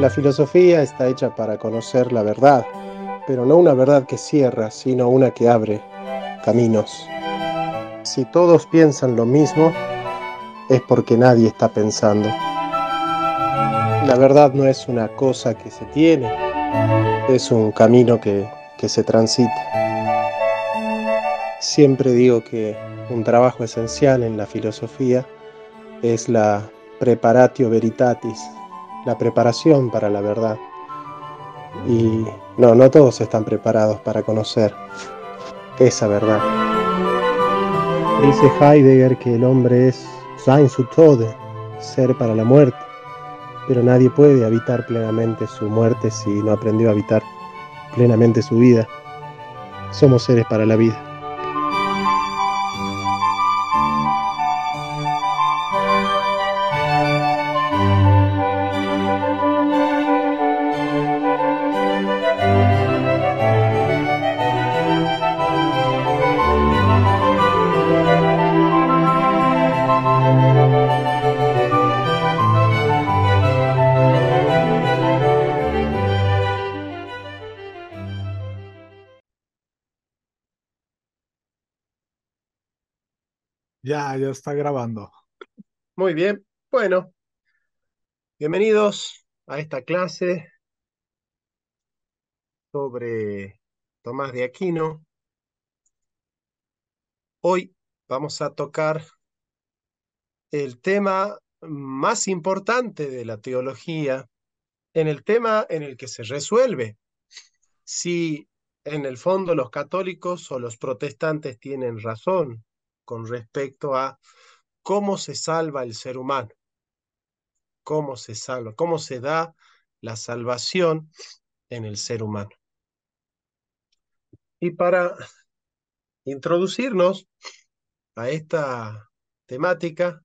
La filosofía está hecha para conocer la verdad, pero no una verdad que cierra, sino una que abre caminos. Si todos piensan lo mismo, es porque nadie está pensando. La verdad no es una cosa que se tiene, es un camino que, se transita. Siempre digo que un trabajo esencial en la filosofía es la preparatio veritatis, la preparación para la verdad. Y no, no todos están preparados para conocer esa verdad. Dice Heidegger que el hombre es sein zu Tode, ser para la muerte, pero nadie puede habitar plenamente su muerte si no aprendió a habitar plenamente su vida. Somos seres para la vida. está grabando. Muy bien, bueno, bienvenidos a esta clase sobre Tomás de Aquino. Hoy vamos a tocar el tema más importante de la teología, en el tema en el que se resuelve si en el fondo los católicos o los protestantes tienen razón con respecto a cómo se salva el ser humano, cómo se salva, cómo se da la salvación en el ser humano. Y para introducirnos a esta temática,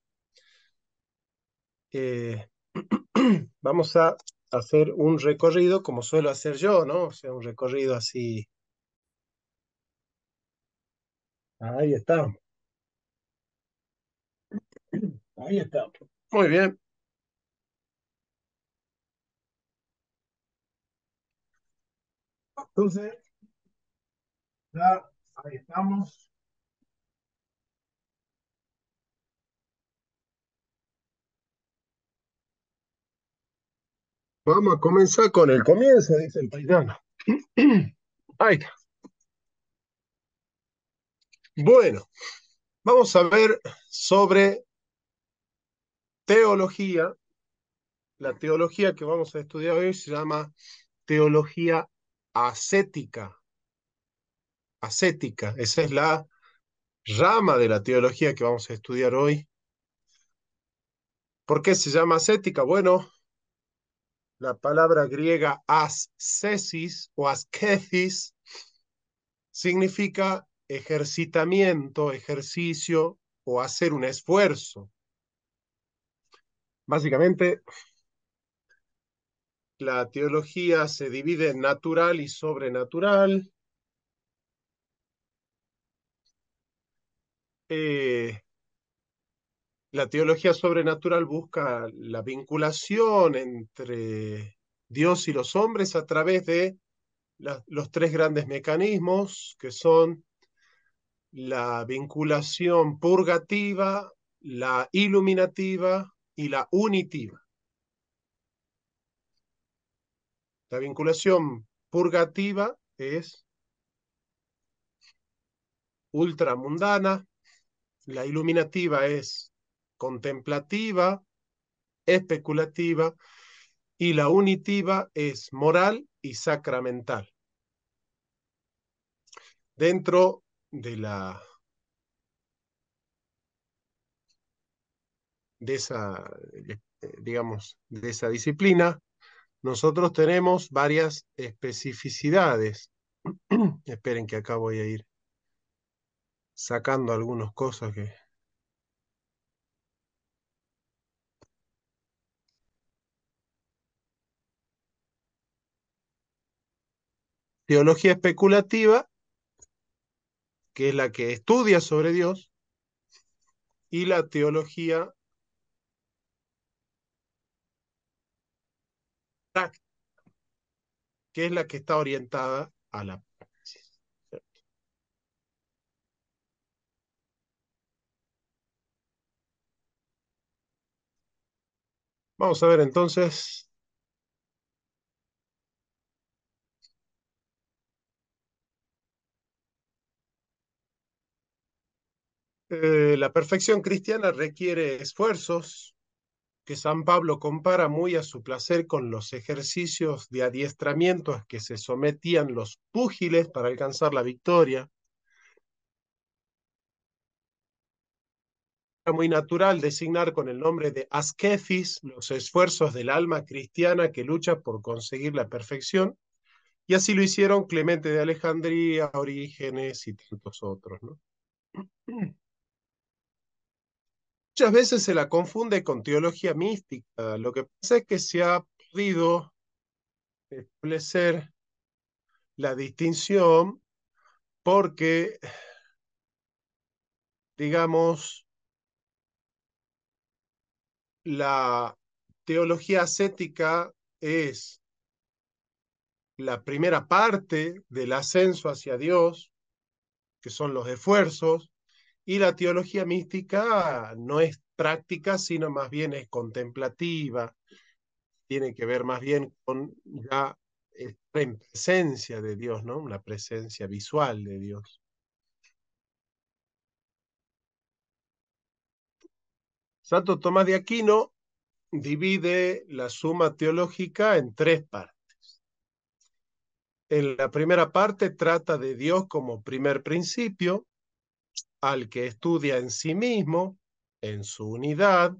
eh, vamos a hacer un recorrido como suelo hacer yo, ¿no? O sea, un recorrido así. Ahí estamos. Ahí está. Muy bien. Entonces, ya, ahí estamos. Vamos a comenzar con el comienzo, dice el paisano. Ahí está. Bueno, vamos a ver sobre teología. La teología que vamos a estudiar hoy se llama teología ascética. Ascética, esa es la rama de la teología que vamos a estudiar hoy. ¿Por qué se llama ascética? Bueno, la palabra griega ascesis o ascesis significa ejercitamiento, ejercicio o hacer un esfuerzo. Básicamente, la teología se divide en natural y sobrenatural. Eh, la teología sobrenatural busca la vinculación entre Dios y los hombres a través de los tres grandes mecanismos que son la vinculación purgativa, la iluminativa y la unitiva. La vinculación purgativa es ultramundana, la iluminativa es contemplativa, especulativa, y la unitiva es moral y sacramental. Dentro de la de esa, eh, eh, digamos, de esa disciplina, nosotros tenemos varias especificidades. Esperen que acá voy a ir sacando algunas cosas que... Teología especulativa, que es la que estudia sobre Dios, y la teología que es la que está orientada a la Vamos a ver entonces eh, la perfección cristiana requiere esfuerzos, que San Pablo compara muy a su placer con los ejercicios de adiestramiento que se sometían los púgiles para alcanzar la victoria. muy natural designar con el nombre de asquefis los esfuerzos del alma cristiana que lucha por conseguir la perfección, y así lo hicieron Clemente de Alejandría, Orígenes y tantos otros. ¿no? muchas veces se la confunde con teología mística. Lo que pasa es que se ha podido establecer la distinción porque, digamos, la teología ascética es la primera parte del ascenso hacia Dios, que son los esfuerzos, y la teología mística no es práctica, sino más bien es contemplativa, tiene que ver más bien con la eh, presencia de Dios, ¿no? Una presencia visual de Dios. Santo Tomás de Aquino divide la suma teológica en tres partes. En la primera parte trata de Dios como primer principio, al que estudia en sí mismo, en su unidad,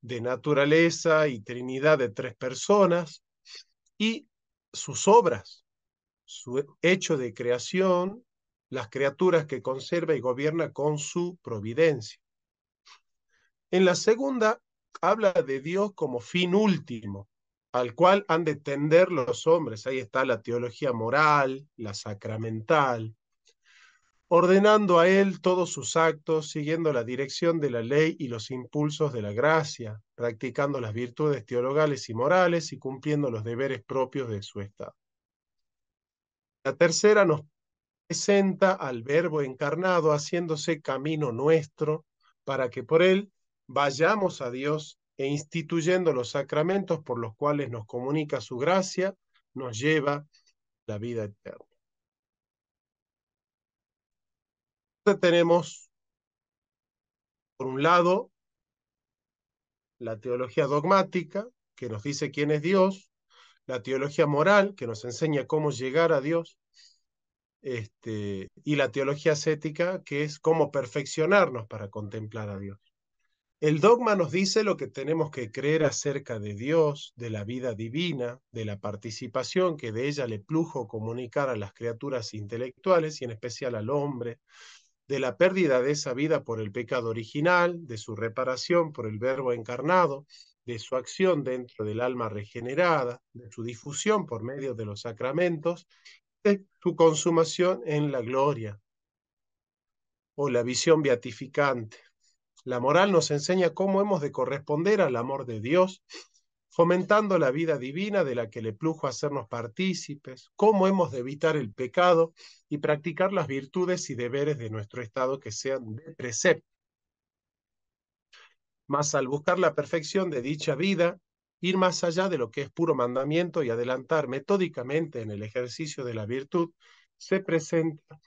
de naturaleza y trinidad de tres personas, y sus obras, su hecho de creación, las criaturas que conserva y gobierna con su providencia. En la segunda habla de Dios como fin último, al cual han de tender los hombres. Ahí está la teología moral, la sacramental, ordenando a él todos sus actos, siguiendo la dirección de la ley y los impulsos de la gracia, practicando las virtudes teologales y morales y cumpliendo los deberes propios de su estado. La tercera nos presenta al Verbo encarnado haciéndose camino nuestro para que por él vayamos a Dios e instituyendo los sacramentos por los cuales nos comunica su gracia, nos lleva la vida eterna. tenemos, por un lado, la teología dogmática, que nos dice quién es Dios, la teología moral, que nos enseña cómo llegar a Dios, este, y la teología ascética, que es cómo perfeccionarnos para contemplar a Dios. El dogma nos dice lo que tenemos que creer acerca de Dios, de la vida divina, de la participación que de ella le plujo comunicar a las criaturas intelectuales y en especial al hombre, de la pérdida de esa vida por el pecado original, de su reparación por el verbo encarnado, de su acción dentro del alma regenerada, de su difusión por medio de los sacramentos, de su consumación en la gloria o la visión beatificante. La moral nos enseña cómo hemos de corresponder al amor de Dios fomentando la vida divina de la que le plujo hacernos partícipes, cómo hemos de evitar el pecado y practicar las virtudes y deberes de nuestro estado que sean de precepto. Mas al buscar la perfección de dicha vida, ir más allá de lo que es puro mandamiento y adelantar metódicamente en el ejercicio de la virtud, se presenta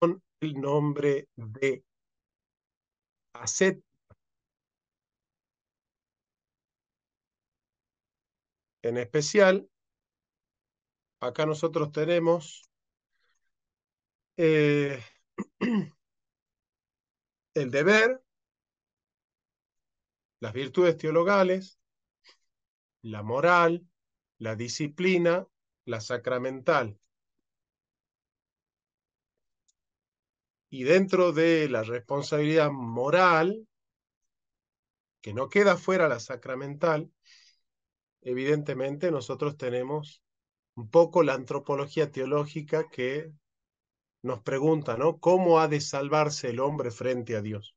con el nombre de acepto. en especial. Acá nosotros tenemos eh, el deber, las virtudes teologales, la moral, la disciplina, la sacramental. Y dentro de la responsabilidad moral, que no queda fuera la sacramental, evidentemente nosotros tenemos un poco la antropología teológica que nos pregunta, ¿Cómo ha de salvarse el hombre frente a Dios?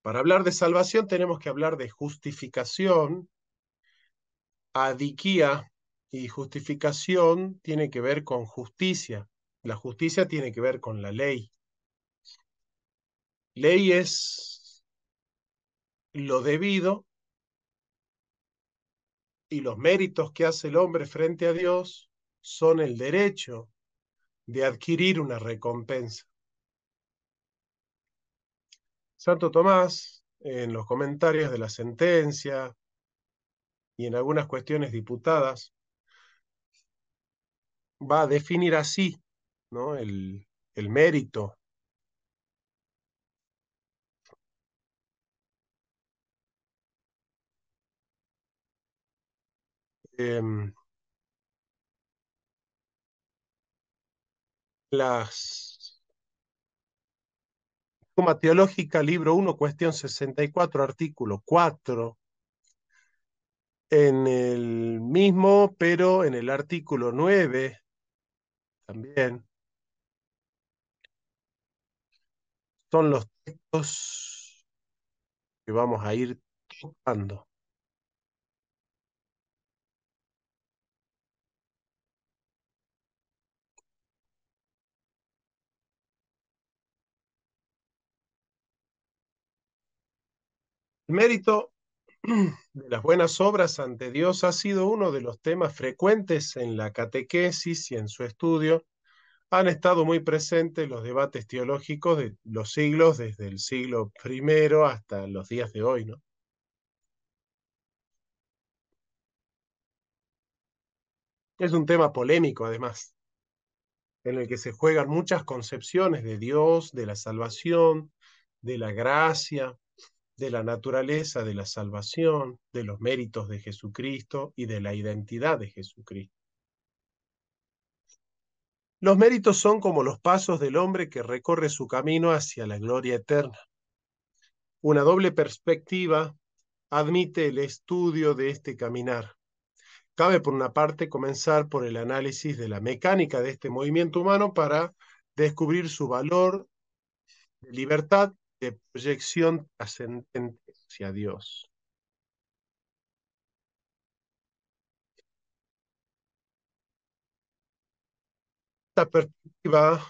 Para hablar de salvación tenemos que hablar de justificación. Adiquía y justificación tiene que ver con justicia. La justicia tiene que ver con la ley. Ley es lo debido y los méritos que hace el hombre frente a Dios son el derecho de adquirir una recompensa. Santo Tomás, en los comentarios de la sentencia y en algunas cuestiones diputadas, va a definir así ¿no? El, el mérito. Em, las Suma Teológica, libro 1, cuestión 64, artículo 4. En el mismo, pero en el artículo 9, también, son los textos que vamos a ir tocando. El mérito de las buenas obras ante Dios ha sido uno de los temas frecuentes en la catequesis y en su estudio han estado muy presentes los debates teológicos de los siglos, desde el siglo I hasta los días de hoy, ¿no? Es un tema polémico, además, en el que se juegan muchas concepciones de Dios, de la salvación, de la gracia, de la naturaleza de la salvación, de los méritos de Jesucristo y de la identidad de Jesucristo. Los méritos son como los pasos del hombre que recorre su camino hacia la gloria eterna. Una doble perspectiva admite el estudio de este caminar. Cabe por una parte comenzar por el análisis de la mecánica de este movimiento humano para descubrir su valor de libertad, de proyección trascendente hacia Dios. Esta perspectiva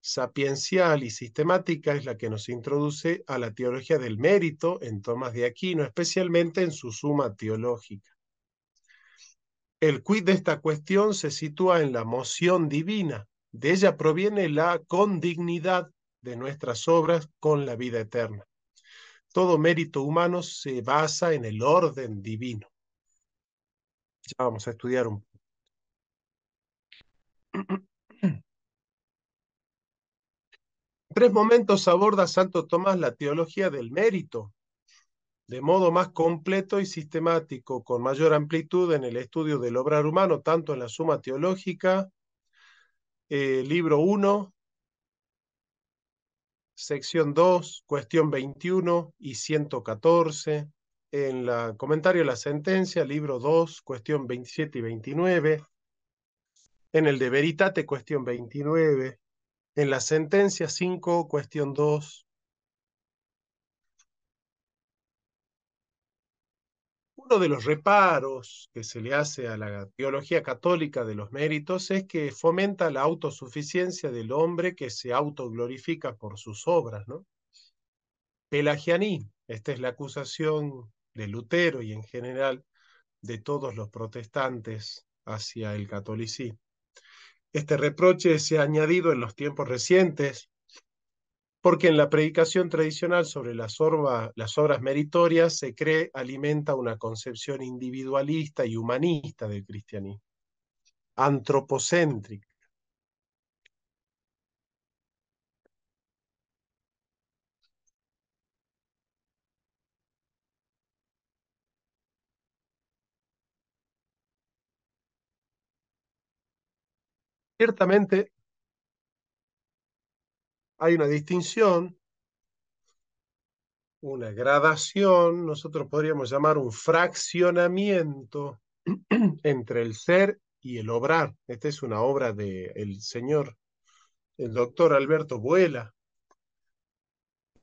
sapiencial y sistemática es la que nos introduce a la teología del mérito en Tomás de Aquino, especialmente en su suma teológica. El quid de esta cuestión se sitúa en la moción divina. De ella proviene la condignidad de nuestras obras con la vida eterna. Todo mérito humano se basa en el orden divino. Ya vamos a estudiar un poco. tres momentos aborda Santo Tomás la teología del mérito, de modo más completo y sistemático, con mayor amplitud en el estudio del obrar humano, tanto en la Suma Teológica, eh, libro 1, sección 2, cuestión 21 y 114, en el comentario de la sentencia, libro 2, cuestión 27 y 29, en el de Veritate, cuestión 29, en la sentencia 5, cuestión 2. Uno de los reparos que se le hace a la teología católica de los méritos es que fomenta la autosuficiencia del hombre que se autoglorifica por sus obras, ¿no? Pelagianismo, esta es la acusación de Lutero y en general de todos los protestantes hacia el catolicismo. Este reproche se ha añadido en los tiempos recientes porque en la predicación tradicional sobre las, obras meritorias se cree alimenta una concepción individualista y humanista del cristianismo, antropocéntrica, Ciertamente hay una distinción, una gradación, nosotros podríamos llamar un fraccionamiento entre el ser y el obrar. Esta es una obra del el señor, el doctor Alberto Buela.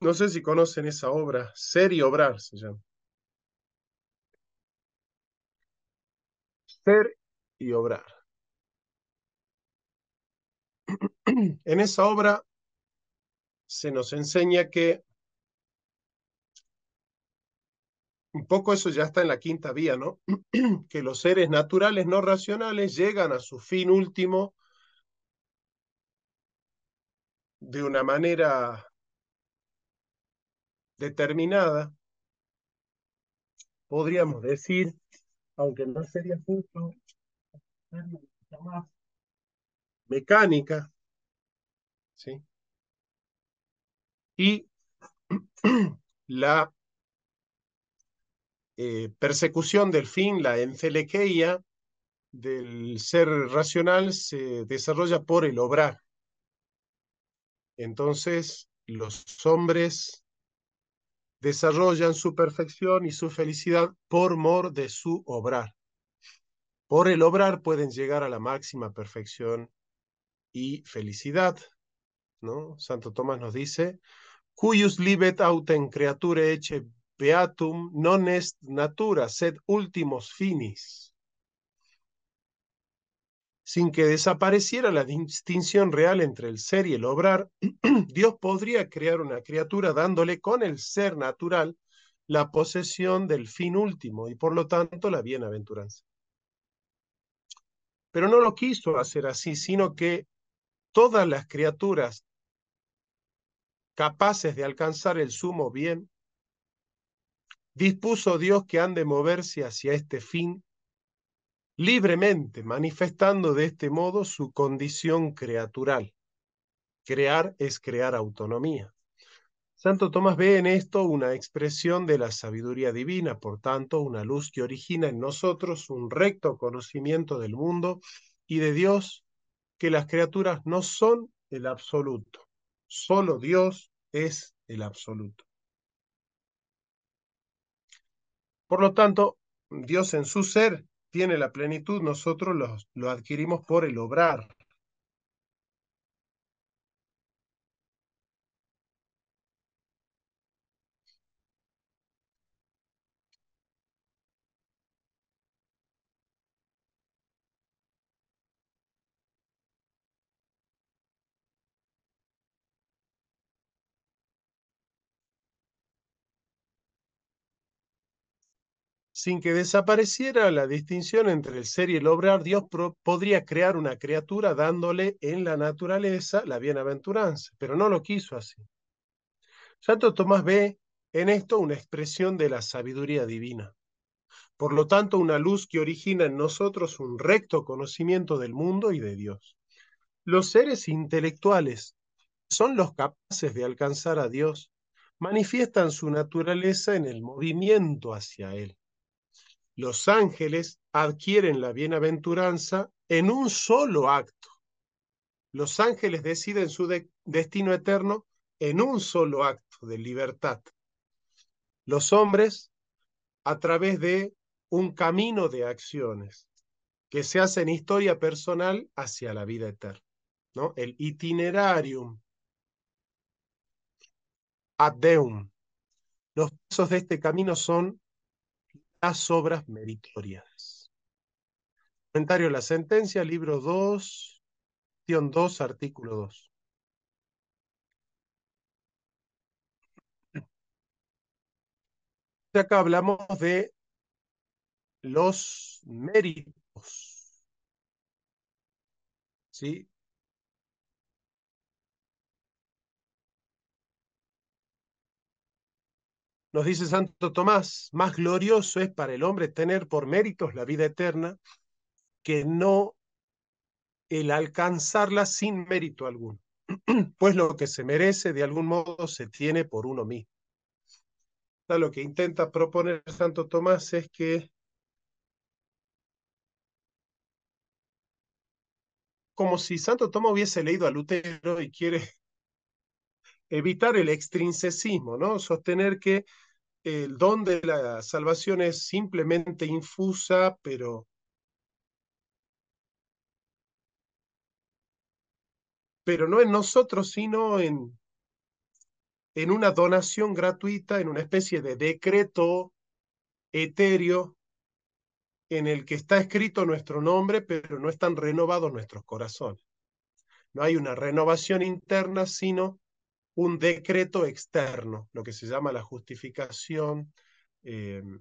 No sé si conocen esa obra, Ser y Obrar se llama. Ser y Obrar. En esa obra se nos enseña que un poco eso ya está en la quinta vía, ¿no? Que los seres naturales no racionales llegan a su fin último de una manera determinada, podríamos decir, aunque no sería justo, más mecánica, ¿sí? Y la eh, persecución del fin, la encelequeía del ser racional se desarrolla por el obrar. Entonces, los hombres desarrollan su perfección y su felicidad por mor de su obrar. Por el obrar pueden llegar a la máxima perfección y felicidad. ¿no? Santo Tomás nos dice, cuyus libet autem creature eche beatum non est natura, sed ultimos finis. Sin que desapareciera la distinción real entre el ser y el obrar, Dios podría crear una criatura dándole con el ser natural la posesión del fin último y por lo tanto la bienaventuranza. Pero no lo quiso hacer así, sino que todas las criaturas capaces de alcanzar el sumo bien, dispuso Dios que han de moverse hacia este fin libremente, manifestando de este modo su condición creatural. Crear es crear autonomía. Santo Tomás ve en esto una expresión de la sabiduría divina, por tanto, una luz que origina en nosotros un recto conocimiento del mundo y de Dios que las criaturas no son el absoluto. Solo Dios es el absoluto. Por lo tanto, Dios en su ser tiene la plenitud, nosotros lo, lo adquirimos por el obrar. Sin que desapareciera la distinción entre el ser y el obrar, Dios podría crear una criatura dándole en la naturaleza la bienaventuranza, pero no lo quiso así. Santo Tomás ve en esto una expresión de la sabiduría divina. Por lo tanto, una luz que origina en nosotros un recto conocimiento del mundo y de Dios. Los seres intelectuales son los capaces de alcanzar a Dios, manifiestan su naturaleza en el movimiento hacia Él los ángeles adquieren la bienaventuranza en un solo acto. Los ángeles deciden su destino eterno en un solo acto de libertad. Los hombres a través de un camino de acciones que se hace en historia personal hacia la vida eterna, ¿no? El itinerarium ad deum. Los pasos de este camino son las obras meritorias. Comentario a la sentencia, libro 2, tion 2, artículo 2. Acá hablamos de los méritos. ¿Sí? Nos dice Santo Tomás, más glorioso es para el hombre tener por méritos la vida eterna que no el alcanzarla sin mérito alguno, pues lo que se merece de algún modo se tiene por uno mismo. Lo que intenta proponer Santo Tomás es que como si Santo Tomás hubiese leído a Lutero y quiere evitar el extrinsecismo, ¿no? Sostener que el don de la salvación es simplemente infusa, pero pero no en nosotros, sino en, en una donación gratuita, en una especie de decreto etéreo en el que está escrito nuestro nombre, pero no están renovados nuestros corazones. No hay una renovación interna, sino un decreto externo, lo que se llama la justificación em,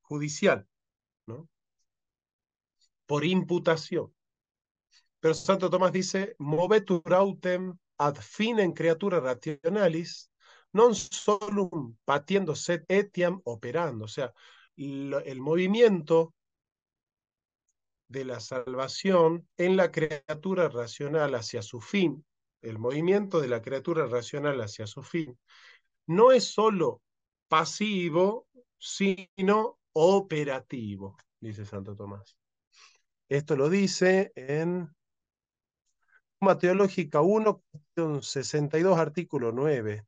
judicial, ¿no? por imputación. Pero Santo Tomás dice, movetur autem ad finem creatura rationalis, non solum patiendo sed etiam operando. O sea, el movimiento de la salvación en la criatura racional hacia su fin el movimiento de la criatura racional hacia su fin, no es solo pasivo, sino operativo, dice Santo Tomás. Esto lo dice en Suma Teológica 1, 62, artículo 9.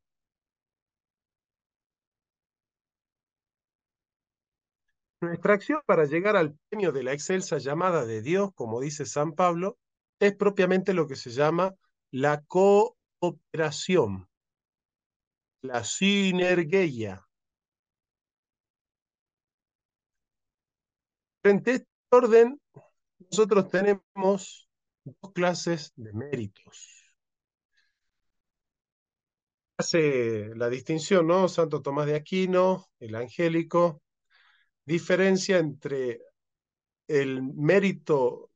Nuestra acción para llegar al premio de la excelsa llamada de Dios, como dice San Pablo, es propiamente lo que se llama la cooperación, la sinergia. Frente a este orden, nosotros tenemos dos clases de méritos. Hace la distinción, ¿no? Santo Tomás de Aquino, el angélico, diferencia entre el mérito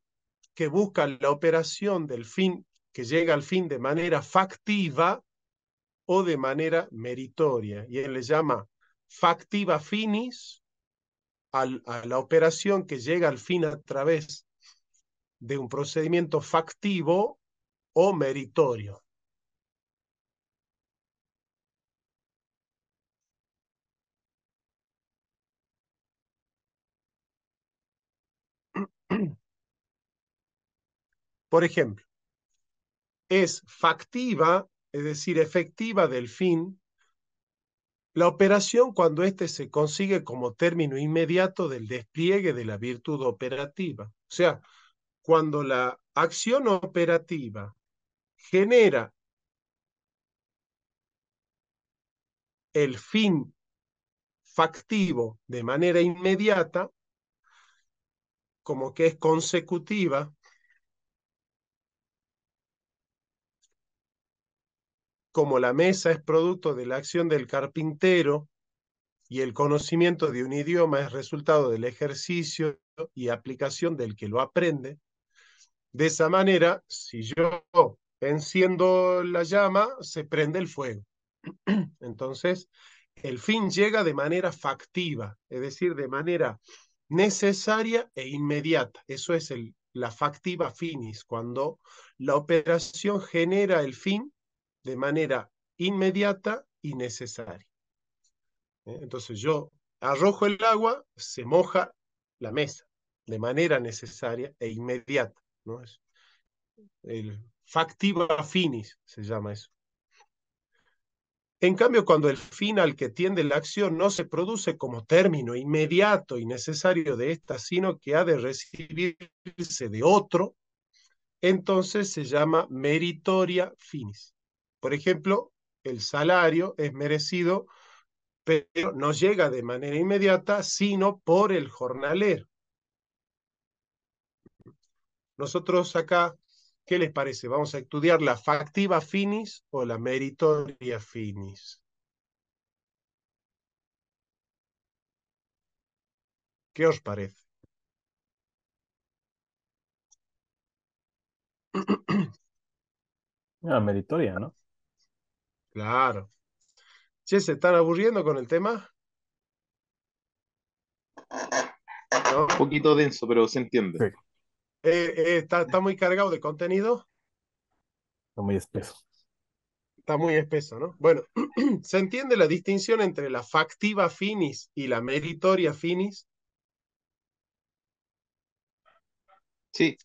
que busca la operación del fin que llega al fin de manera factiva o de manera meritoria. Y él le llama factiva finis a la operación que llega al fin a través de un procedimiento factivo o meritorio. Por ejemplo, es factiva, es decir, efectiva del fin, la operación cuando éste se consigue como término inmediato del despliegue de la virtud operativa. O sea, cuando la acción operativa genera el fin factivo de manera inmediata, como que es consecutiva como la mesa es producto de la acción del carpintero y el conocimiento de un idioma es resultado del ejercicio y aplicación del que lo aprende, de esa manera, si yo enciendo la llama, se prende el fuego. Entonces, el fin llega de manera factiva, es decir, de manera necesaria e inmediata. Eso es el, la factiva finis, cuando la operación genera el fin de manera inmediata y necesaria. ¿eh? Entonces yo arrojo el agua, se moja la mesa de manera necesaria e inmediata. ¿no? Es el factiva finis se llama eso. En cambio, cuando el fin al que tiende la acción no se produce como término inmediato y necesario de esta sino que ha de recibirse de otro, entonces se llama meritoria finis. Por ejemplo, el salario es merecido, pero no llega de manera inmediata, sino por el jornalero. Nosotros acá, ¿qué les parece? Vamos a estudiar la factiva finis o la meritoria finis. ¿Qué os parece? La ah, meritoria, ¿no? Claro. Che, ¿se están aburriendo con el tema? Un poquito denso, pero se entiende. Eh, eh, está, muy cargado de contenido. Está muy espeso. Está muy espeso, ¿no? Bueno, ¿se entiende la distinción entre la factiva finis y la meritoria finis? Sí.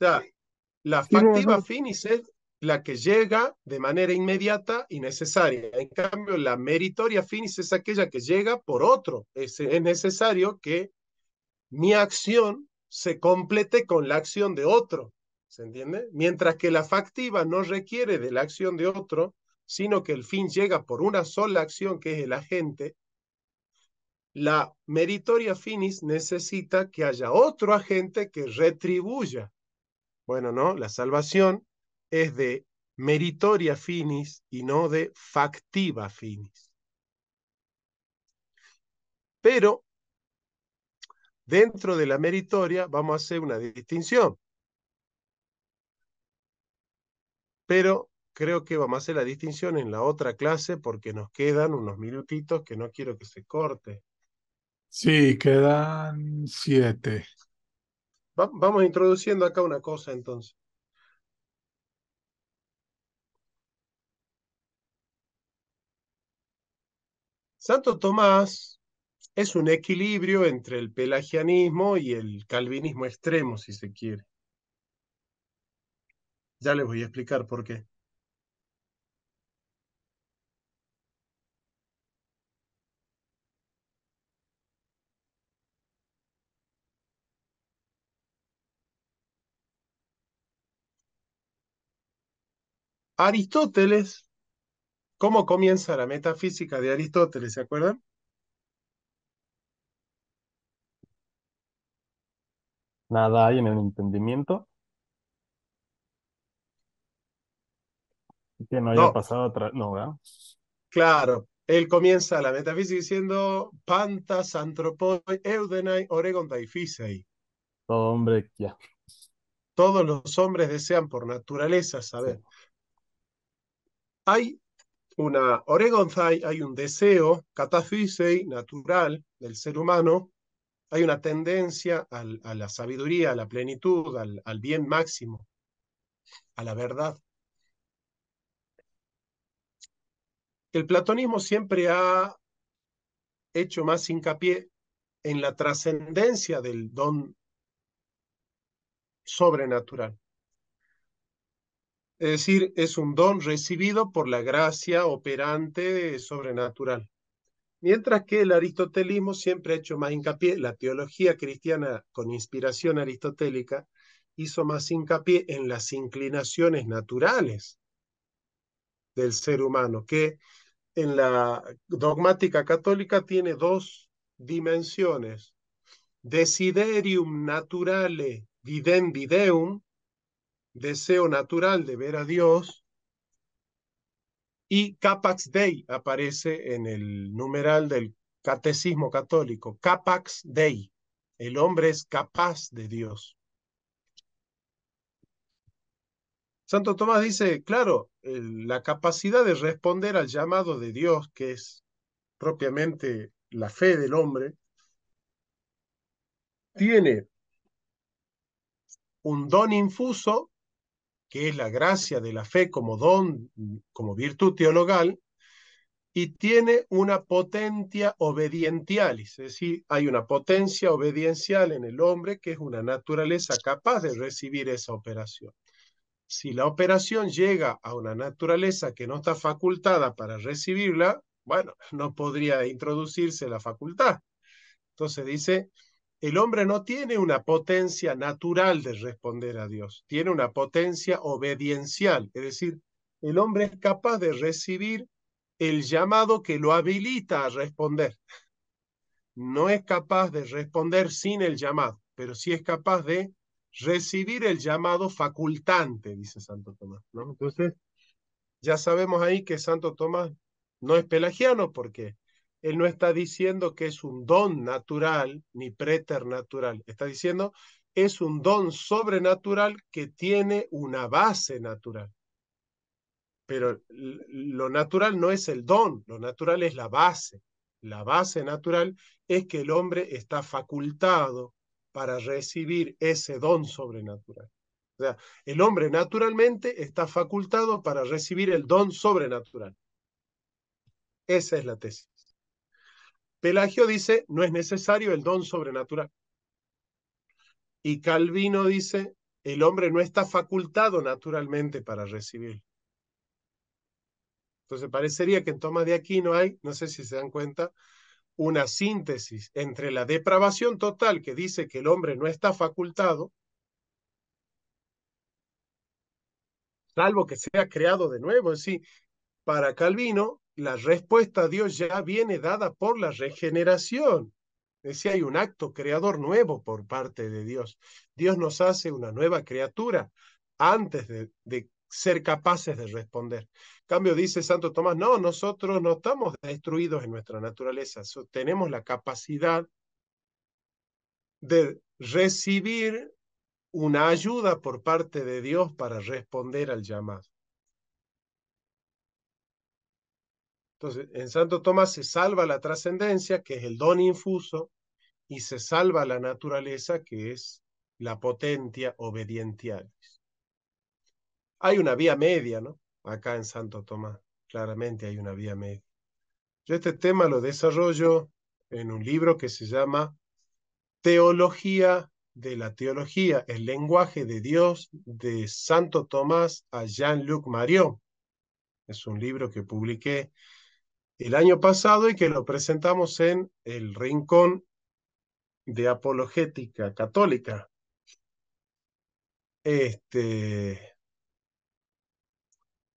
la factiva finis es la que llega de manera inmediata y necesaria. En cambio, la meritoria finis es aquella que llega por otro. Es, necesario que mi acción se complete con la acción de otro. ¿Se entiende? Mientras que la factiva no requiere de la acción de otro, sino que el fin llega por una sola acción que es el agente, la meritoria finis necesita que haya otro agente que retribuya. Bueno, ¿no? La salvación es de meritoria finis y no de factiva finis. Pero dentro de la meritoria vamos a hacer una distinción. Pero creo que vamos a hacer la distinción en la otra clase porque nos quedan unos minutitos que no quiero que se corte. Sí, quedan siete. vamos introduciendo acá una cosa entonces. Santo Tomás es un equilibrio entre el pelagianismo y el calvinismo extremo, si se quiere. Ya les voy a explicar por qué. Aristóteles ¿Cómo comienza la metafísica de Aristóteles? ¿Se acuerdan? Nada hay en el entendimiento que no haya pasado atrás. No, ¿verdad? claro. Él comienza la metafísica diciendo pantas anthropoi eudenai oregon Fisei. Todo hombre, ya. Todos los hombres desean por naturaleza saber. Hay una oregonzai, hay un deseo catafisei natural del ser humano, hay una tendencia a la sabiduría, a la plenitud, al bien máximo, a la verdad. El platonismo siempre ha hecho más hincapié en la trascendencia del don sobrenatural. Es decir, es un don recibido por la gracia operante sobrenatural. Mientras que el aristotelismo siempre ha hecho más hincapié, la teología cristiana con inspiración aristotélica hizo más hincapié en las inclinaciones naturales del ser humano, que en la dogmática católica tiene dos dimensiones. Desiderium naturale videm videum, deseo natural de ver a Dios. Y Capax Dei aparece en el numeral del catecismo católico. Capax Dei. El hombre es capaz de Dios. Santo Tomás dice, claro, eh, la capacidad de responder al llamado de Dios, que es propiamente la fe del hombre, tiene un don infuso que es la gracia de la fe como don, como virtud teologal, y tiene una potencia obedientialis, es decir, hay una potencia obediencial en el hombre que es una naturaleza capaz de recibir esa operación. Si la operación llega a una naturaleza que no está facultada para recibirla, bueno, no podría introducirse la facultad. Entonces dice, el hombre no tiene una potencia natural de responder a Dios, tiene una potencia obediencial, es decir, el hombre es capaz de recibir el llamado que lo habilita a responder. No es capaz de responder sin el llamado, pero sí es capaz de recibir el llamado facultante, dice Santo Tomás. Entonces, ya sabemos ahí que Santo Tomás no es pelagiano porque él no está diciendo que es un don natural ni preternatural, está diciendo es un don sobrenatural que tiene una base natural. Pero lo natural no es el don, lo natural es la base. La base natural es que el hombre está facultado para recibir ese don sobrenatural. O sea, el hombre naturalmente está facultado para recibir el don sobrenatural. Esa es la tesis. Pelagio dice, no es necesario el don sobrenatural. Y Calvino dice, el hombre no está facultado naturalmente para recibir. Entonces parecería que en toma de Aquino hay, no sé si se dan cuenta, una síntesis entre la depravación total que dice que el hombre no está facultado, salvo que sea creado de nuevo. Es decir, para Calvino, la respuesta a Dios ya viene dada por la regeneración. Es decir, hay un acto creador nuevo por parte de Dios. Dios nos hace una nueva criatura antes de, de ser capaces de responder. En cambio, dice Santo Tomás, no, nosotros no estamos destruidos en nuestra naturaleza, tenemos la capacidad de recibir una ayuda por parte de Dios para responder al llamado. Entonces, en Santo Tomás se salva la trascendencia, que es el don infuso, y se salva la naturaleza, que es la potencia obedientialis. Hay una vía media, ¿no? Acá en Santo Tomás, claramente hay una vía media. Yo este tema lo desarrollo en un libro que se llama Teología de la Teología, el lenguaje de Dios de Santo Tomás a Jean-Luc Marion. Es un libro que publiqué el año pasado y que lo presentamos en el Rincón de Apologética Católica. Este,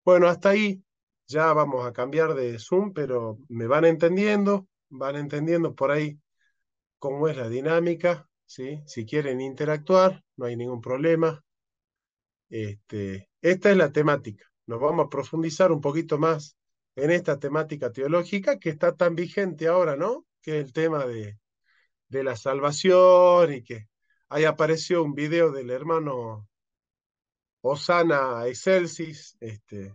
bueno, hasta ahí ya vamos a cambiar de Zoom, pero me van entendiendo, van entendiendo por ahí cómo es la dinámica, ¿sí? Si quieren interactuar, no hay ningún problema. Este, esta es la temática. Nos vamos a profundizar un poquito más en esta temática teológica que está tan vigente ahora, ¿no? Que el tema de, de la salvación y que ahí apareció un video del hermano Osana Excelsis, este,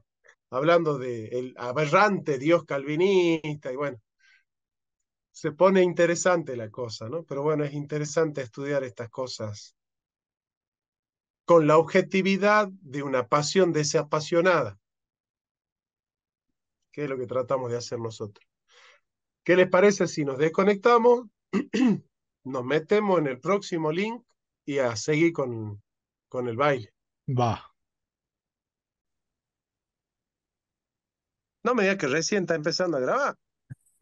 hablando del el aberrante Dios calvinista y bueno, se pone interesante la cosa, ¿no? Pero bueno, es interesante estudiar estas cosas con la objetividad de una pasión desapasionada que es lo que tratamos de hacer nosotros. ¿Qué les parece si nos desconectamos, nos metemos en el próximo link y a seguir con, con el baile? Va. No me digas que recién está empezando a grabar.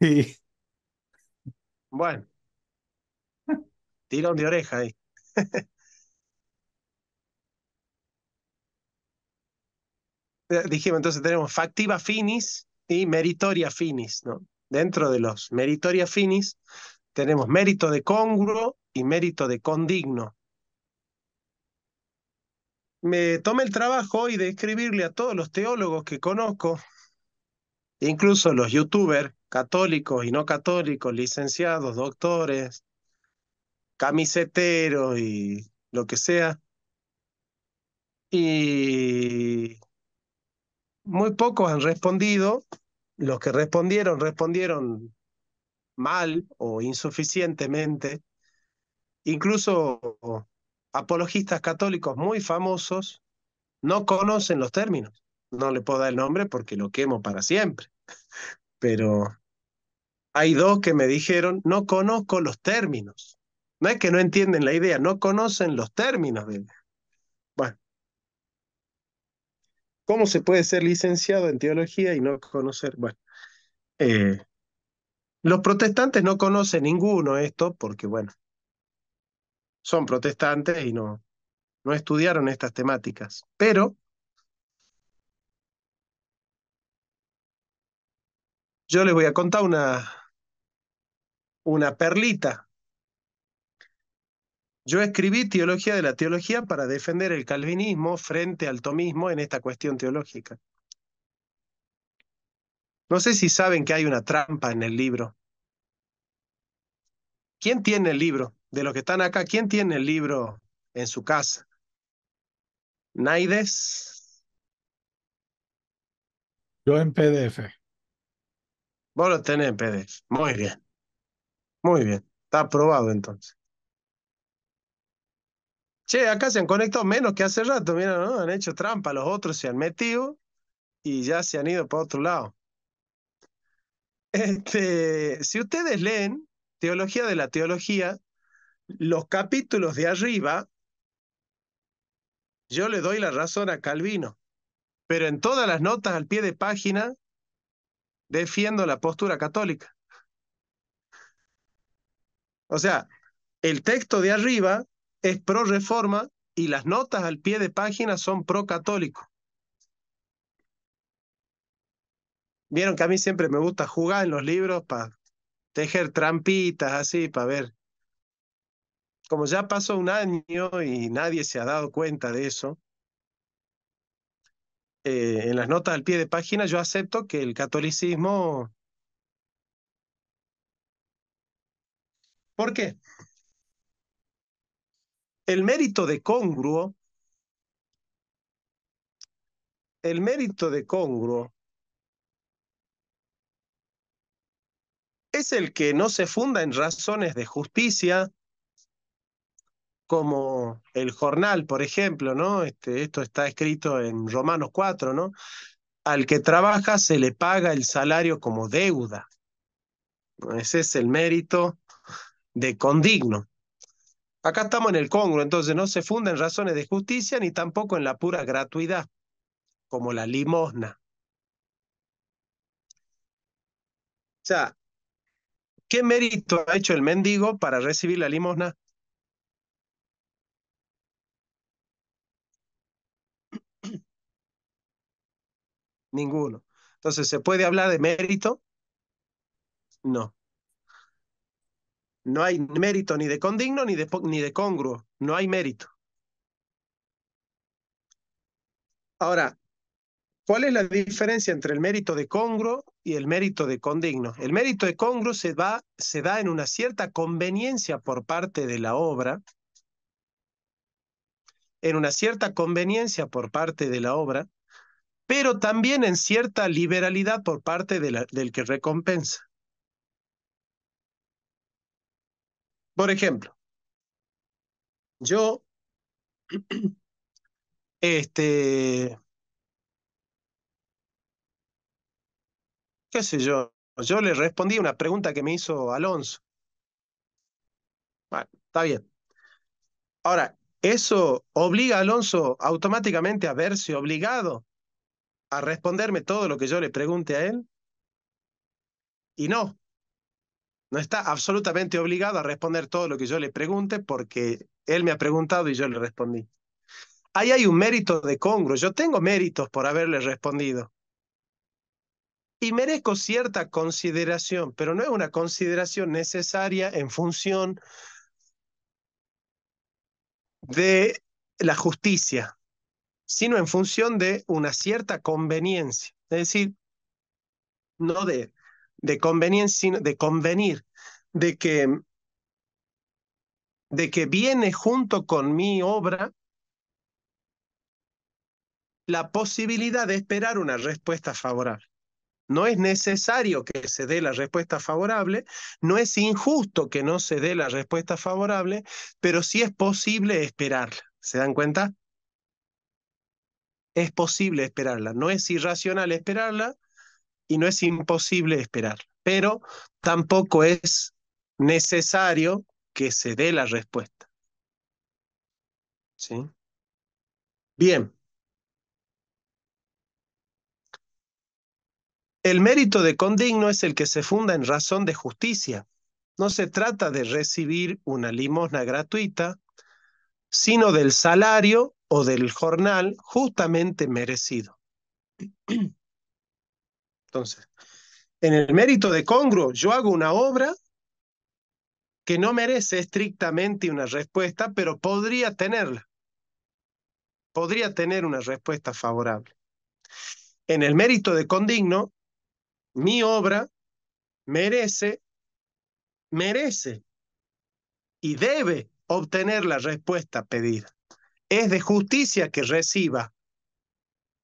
Sí. Bueno. Tirón de oreja ahí. Dijimos, entonces tenemos factiva finis, y meritoria finis, ¿no? Dentro de los meritoria finis tenemos mérito de congruo y mérito de condigno. Me tomé el trabajo hoy de escribirle a todos los teólogos que conozco, incluso los youtubers católicos y no católicos, licenciados, doctores, camiseteros y lo que sea. Y muy pocos han respondido. Los que respondieron, respondieron mal o insuficientemente. Incluso apologistas católicos muy famosos no conocen los términos. No le puedo dar el nombre porque lo quemo para siempre. Pero hay dos que me dijeron, no conozco los términos. No es que no entienden la idea, no conocen los términos de, ¿Cómo se puede ser licenciado en teología y no conocer? Bueno, eh, los protestantes no conocen ninguno esto porque, bueno, son protestantes y no, no estudiaron estas temáticas. Pero yo les voy a contar una, una perlita yo escribí Teología de la Teología para defender el calvinismo frente al tomismo en esta cuestión teológica. No sé si saben que hay una trampa en el libro. ¿Quién tiene el libro? De los que están acá, ¿quién tiene el libro en su casa? ¿Naides? Yo en PDF. Vos lo tenés en PDF. Muy bien. Muy bien. Está aprobado entonces. Che, acá se han conectado menos que hace rato, mira, ¿no? Han hecho trampa, los otros se han metido y ya se han ido para otro lado. Este, si ustedes leen Teología de la Teología, los capítulos de arriba, yo le doy la razón a Calvino, pero en todas las notas al pie de página defiendo la postura católica. O sea, el texto de arriba es pro reforma y las notas al pie de página son pro católico. Vieron que a mí siempre me gusta jugar en los libros para tejer trampitas así, para ver. Como ya pasó un año y nadie se ha dado cuenta de eso, eh, en las notas al pie de página yo acepto que el catolicismo... ¿Por qué? El mérito de congruo, el mérito de congruo es el que no se funda en razones de justicia, como el jornal, por ejemplo, ¿no? Este, esto está escrito en Romanos 4, ¿no? Al que trabaja se le paga el salario como deuda. Ese es el mérito de condigno. Acá estamos en el Congro, entonces no se funda en razones de justicia ni tampoco en la pura gratuidad, como la limosna. O sea, ¿qué mérito ha hecho el mendigo para recibir la limosna? Ninguno. Entonces, ¿se puede hablar de mérito? No. No hay mérito ni de condigno ni de, ni de congruo. No hay mérito. Ahora, ¿cuál es la diferencia entre el mérito de congruo y el mérito de condigno? El mérito de congruo se, va, se da en una cierta conveniencia por parte de la obra, en una cierta conveniencia por parte de la obra, pero también en cierta liberalidad por parte del que recompensa. Por ejemplo, yo, este, qué sé yo, yo le respondí una pregunta que me hizo Alonso. Bueno, está bien. Ahora, ¿eso obliga a Alonso automáticamente a verse obligado a responderme todo lo que yo le pregunte a él? Y no, no está absolutamente obligado a responder todo lo que yo le pregunte porque él me ha preguntado y yo le respondí. Ahí hay un mérito de congro. Yo tengo méritos por haberle respondido. Y merezco cierta consideración, pero no es una consideración necesaria en función de la justicia, sino en función de una cierta conveniencia. Es decir, no de de convenir, de que, de que viene junto con mi obra la posibilidad de esperar una respuesta favorable. No es necesario que se dé la respuesta favorable, no es injusto que no se dé la respuesta favorable, pero sí es posible esperarla. ¿Se dan cuenta? Es posible esperarla, no es irracional esperarla, y no es imposible esperar, pero tampoco es necesario que se dé la respuesta. ¿Sí? Bien. El mérito de condigno es el que se funda en razón de justicia. No se trata de recibir una limosna gratuita, sino del salario o del jornal justamente merecido. Entonces, en el mérito de congruo, yo hago una obra que no merece estrictamente una respuesta, pero podría tenerla. Podría tener una respuesta favorable. En el mérito de condigno, mi obra merece, merece y debe obtener la respuesta pedida. Es de justicia que reciba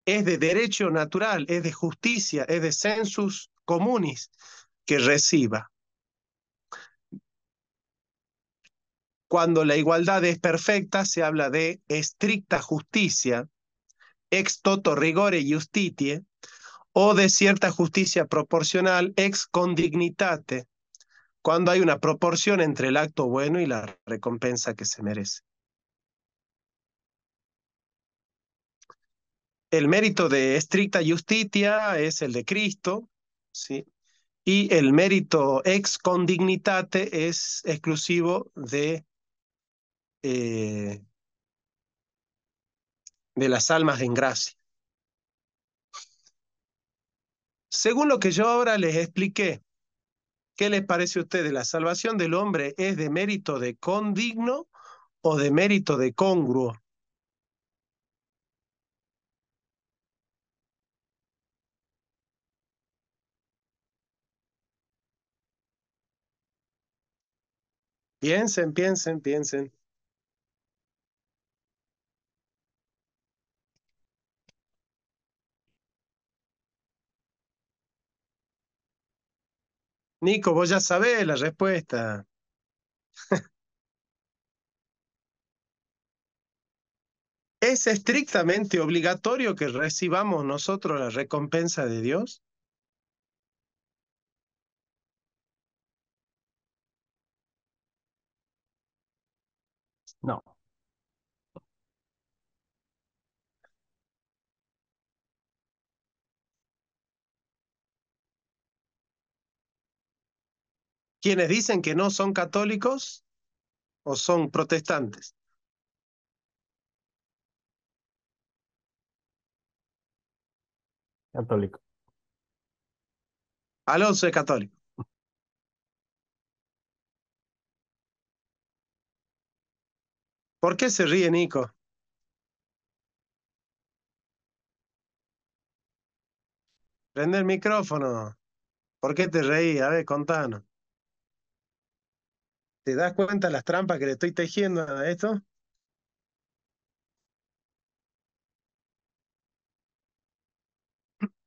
es de derecho natural, es de justicia, es de census comunis que reciba. Cuando la igualdad es perfecta, se habla de estricta justicia, ex toto rigore justitie, o de cierta justicia proporcional, ex condignitate, cuando hay una proporción entre el acto bueno y la recompensa que se merece. El mérito de estricta justicia es el de Cristo, ¿sí? y el mérito ex condignitate es exclusivo de, eh, de las almas en gracia. Según lo que yo ahora les expliqué, ¿qué les parece a ustedes? ¿La salvación del hombre es de mérito de condigno o de mérito de congruo? Piensen, piensen, piensen. Nico, vos ya sabés la respuesta. ¿Es estrictamente obligatorio que recibamos nosotros la recompensa de Dios? No. Quienes dicen que no son católicos o son protestantes. Católico. Alonso es católico. ¿Por qué se ríe Nico? Prende el micrófono. ¿Por qué te reí? A ver, contanos. ¿Te das cuenta las trampas que le estoy tejiendo a esto?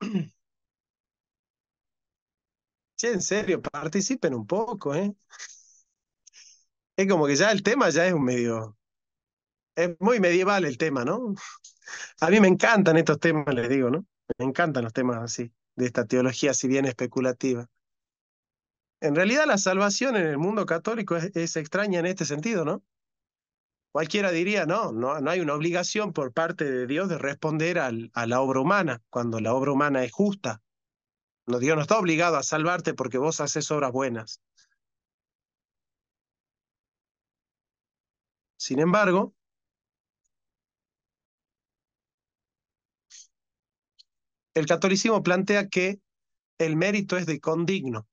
Sí, en serio, participen un poco, ¿eh? Es como que ya el tema ya es un medio es muy medieval el tema, ¿no? A mí me encantan estos temas, les digo, ¿no? Me encantan los temas así, de esta teología, si bien especulativa. En realidad la salvación en el mundo católico es, extraña en este sentido, ¿no? Cualquiera diría, no, no, no, hay una obligación por parte de Dios de responder a la obra humana, cuando la obra humana es justa. Dios no está obligado a salvarte porque vos haces obras buenas. Sin embargo, el catolicismo plantea que el mérito es de condigno.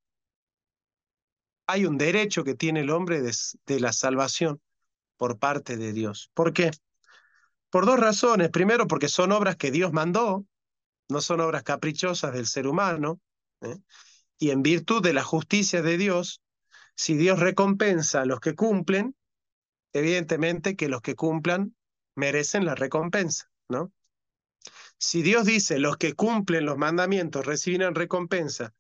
Hay un derecho que tiene el hombre de, la salvación por parte de Dios. ¿Por qué? Por dos razones. Primero, porque son obras que Dios mandó, no son obras caprichosas del ser humano. ¿eh? Y en virtud de la justicia de Dios, si Dios recompensa a los que cumplen, evidentemente que los que cumplan merecen la recompensa, ¿no? Si Dios dice, los que cumplen los mandamientos recibirán recompensa,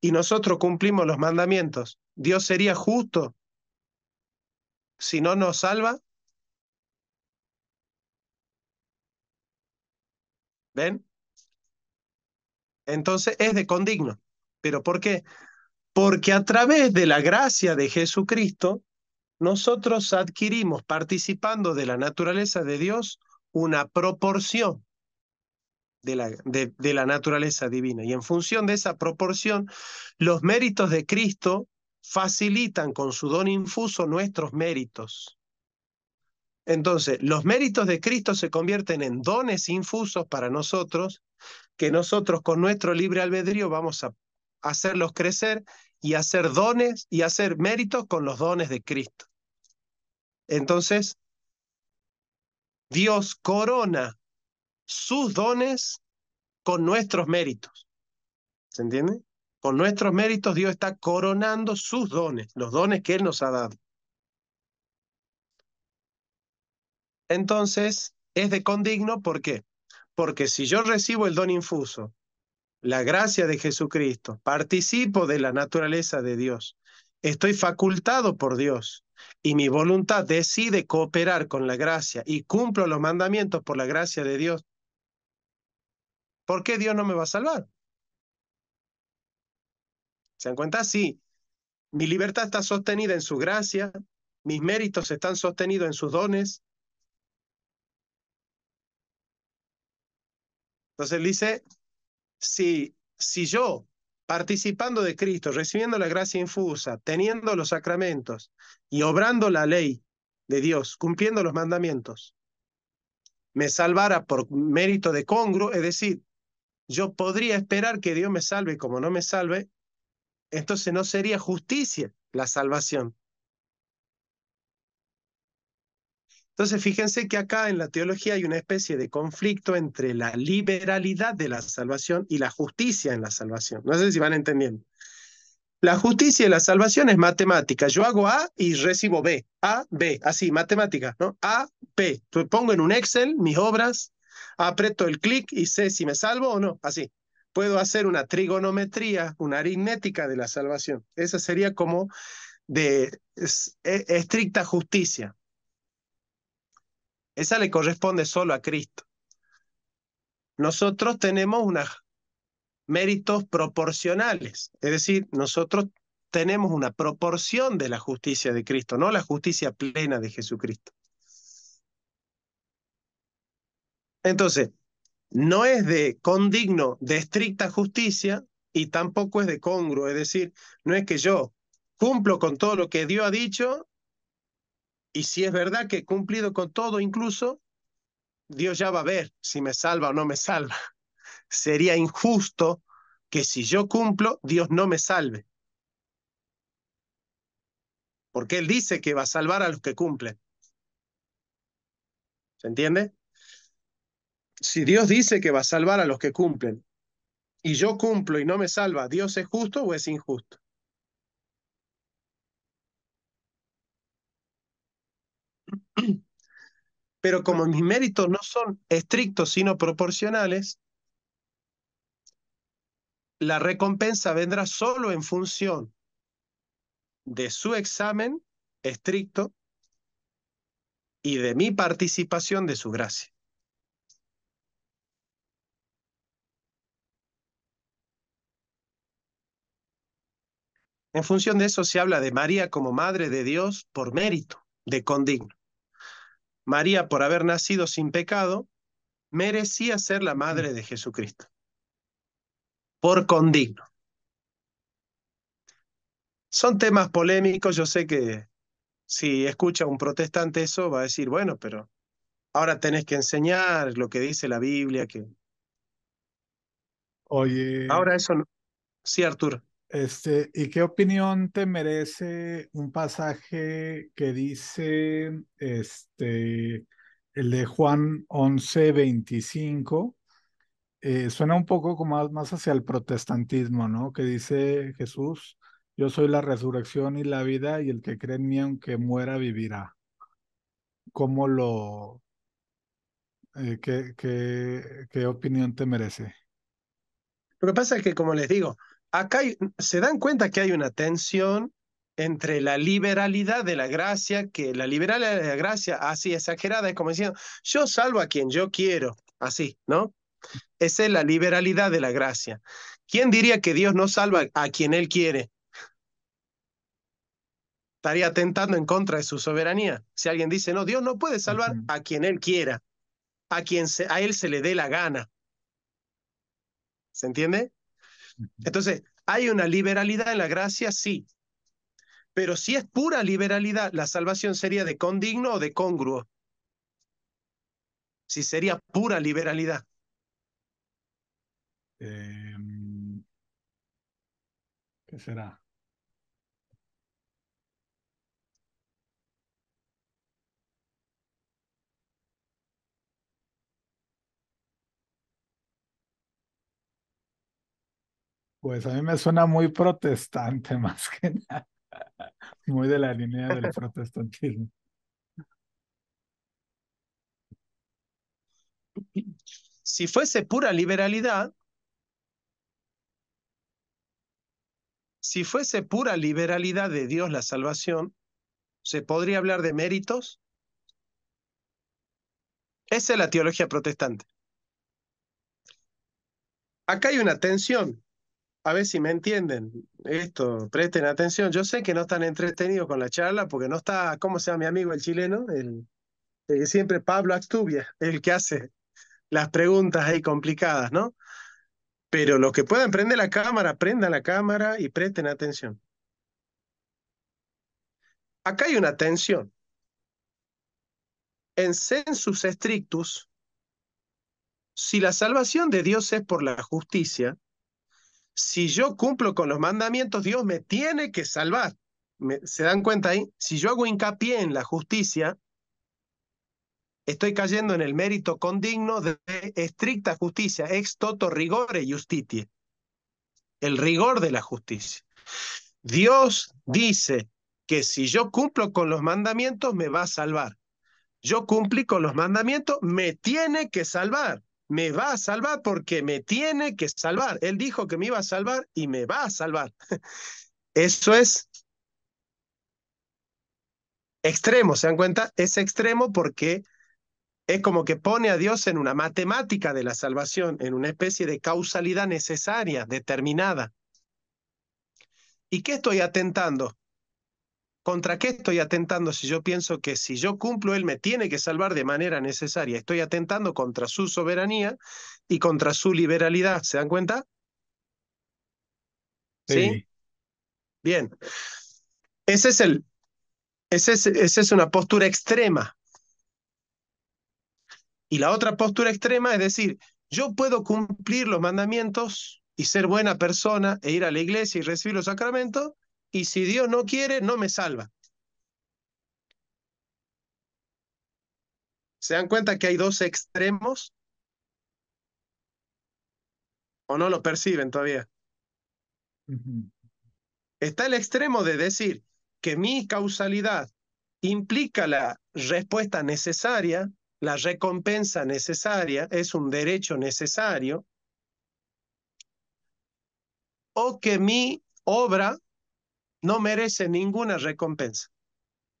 y nosotros cumplimos los mandamientos, ¿Dios sería justo si no nos salva? ¿Ven? Entonces es de condigno. ¿Pero por qué? Porque a través de la gracia de Jesucristo, nosotros adquirimos, participando de la naturaleza de Dios, una proporción de la, de, la naturaleza divina. Y en función de esa proporción, los méritos de Cristo facilitan con su don infuso nuestros méritos. Entonces, los méritos de Cristo se convierten en dones infusos para nosotros, que nosotros con nuestro libre albedrío vamos a hacerlos crecer y hacer dones y hacer méritos con los dones de Cristo. Entonces, Dios corona sus dones con nuestros méritos. ¿Se entiende? Con nuestros méritos Dios está coronando sus dones, los dones que Él nos ha dado. Entonces, es de condigno, ¿por qué? Porque si yo recibo el don infuso, la gracia de Jesucristo, participo de la naturaleza de Dios, estoy facultado por Dios y mi voluntad decide cooperar con la gracia y cumplo los mandamientos por la gracia de Dios, ¿Por qué Dios no me va a salvar? ¿Se dan cuenta? Sí. Mi libertad está sostenida en su gracia, mis méritos están sostenidos en sus dones. Entonces dice, si, si yo, participando de Cristo, recibiendo la gracia infusa, teniendo los sacramentos y obrando la ley de Dios, cumpliendo los mandamientos, me salvara por mérito de congru, es decir, yo podría esperar que Dios me salve y como no me salve, entonces no sería justicia la salvación. Entonces, fíjense que acá en la teología hay una especie de conflicto entre la liberalidad de la salvación y la justicia en la salvación. No sé si van entendiendo. La justicia y la salvación es matemática. Yo hago A y recibo B. A, B, así, matemática, ¿no? A, B. Pongo en un Excel mis obras Apreto el clic y sé si me salvo o no, así. Puedo hacer una trigonometría, una aritmética de la salvación. Esa sería como de e, estricta justicia. Esa le corresponde solo a Cristo. Nosotros tenemos unos méritos proporcionales, es decir, nosotros tenemos una proporción de la justicia de Cristo, no la justicia plena de Jesucristo. Entonces, no es de condigno de estricta justicia y tampoco es de congruo, es decir, no es que yo cumplo con todo lo que Dios ha dicho y si es verdad que he cumplido con todo incluso, Dios ya va a ver si me salva o no me salva. Sería injusto que si yo cumplo, Dios no me salve. Porque Él dice que va a salvar a los que cumplen. ¿Se entiende? si Dios dice que va a salvar a los que cumplen y yo cumplo y no me salva, ¿Dios es justo o es injusto? Pero como mis méritos no son estrictos sino proporcionales, la recompensa vendrá solo en función de su examen estricto y de mi participación de su gracia. En función de eso se habla de María como Madre de Dios por mérito, de condigno. María, por haber nacido sin pecado, merecía ser la Madre de Jesucristo, por condigno. Son temas polémicos, yo sé que si escucha un protestante eso va a decir, bueno, pero ahora tenés que enseñar lo que dice la Biblia, que... Oye. Ahora eso no... Sí, Arturo. Este, ¿y qué opinión te merece un pasaje que dice este el de Juan 11, 25? Eh, suena un poco como más hacia el protestantismo, ¿no? Que dice Jesús, yo soy la resurrección y la vida, y el que cree en mí, aunque muera, vivirá. ¿Cómo lo... Eh, qué, qué opinión te merece? Lo que pasa es que, como les digo, acá se dan cuenta que hay una tensión entre la liberalidad de la gracia, que la liberalidad de eh, la gracia así exagerada es como diciendo, yo salvo a quien yo quiero, así, ¿no? Esa es la liberalidad de la gracia. ¿Quién diría que Dios no salva a quien Él quiere? Estaría atentando en contra de su soberanía. Si alguien dice, no, Dios no puede salvar a quien Él quiera, a quien a Él se le dé la gana. ¿Se entiende? Entonces, ¿hay una liberalidad en la gracia? Sí. Pero si es pura liberalidad, la salvación sería de condigno o de congruo. Si sería pura liberalidad. Em, ¿Qué será? Pues a mí me suena muy protestante más que nada, muy de la línea del protestantismo. Si fuese pura liberalidad, si fuese pura liberalidad de Dios la salvación, ¿se podría hablar de méritos? Esa es la teología protestante. Acá hay una tensión a ver si me entienden esto, presten atención. Yo sé que no están entretenidos con la charla porque no está, ¿cómo se llama mi amigo el chileno? El, siempre Pablo Astubia, el que hace las preguntas ahí complicadas, ¿no? Pero los que puedan prender la cámara, prenda la cámara y presten atención. Acá hay una tensión. En census strictus, si la salvación de Dios es por la justicia, si yo cumplo con los mandamientos, Dios me tiene que salvar. ¿Se dan cuenta ahí? Si yo hago hincapié en la justicia, estoy cayendo en el mérito condigno de estricta justicia, ex toto rigore justitie, el rigor de la justicia. Dios dice que si yo cumplo con los mandamientos, me va a salvar. Yo cumplí con los mandamientos, me tiene que salvar me va a salvar porque me tiene que salvar. Él dijo que me iba a salvar y me va a salvar. Eso es extremo, ¿se dan cuenta? Es extremo porque es como que pone a Dios en una matemática de la salvación, en una especie de causalidad necesaria, determinada. ¿Y qué estoy atentando? ¿Contra qué estoy atentando si yo pienso que si yo cumplo, Él me tiene que salvar de manera necesaria? Estoy atentando contra su soberanía y contra su liberalidad. ¿Se dan cuenta? Sí. Bien. es el, es, esa es una postura extrema. Y la otra postura extrema es decir, yo puedo cumplir los mandamientos y ser buena persona e ir a la iglesia y recibir los sacramentos, y si Dios no quiere, no me salva. ¿Se dan cuenta que hay dos extremos? ¿O no lo perciben todavía? Está el extremo de decir que mi causalidad implica la respuesta necesaria, la recompensa necesaria, es un derecho necesario, o que mi obra no merece ninguna recompensa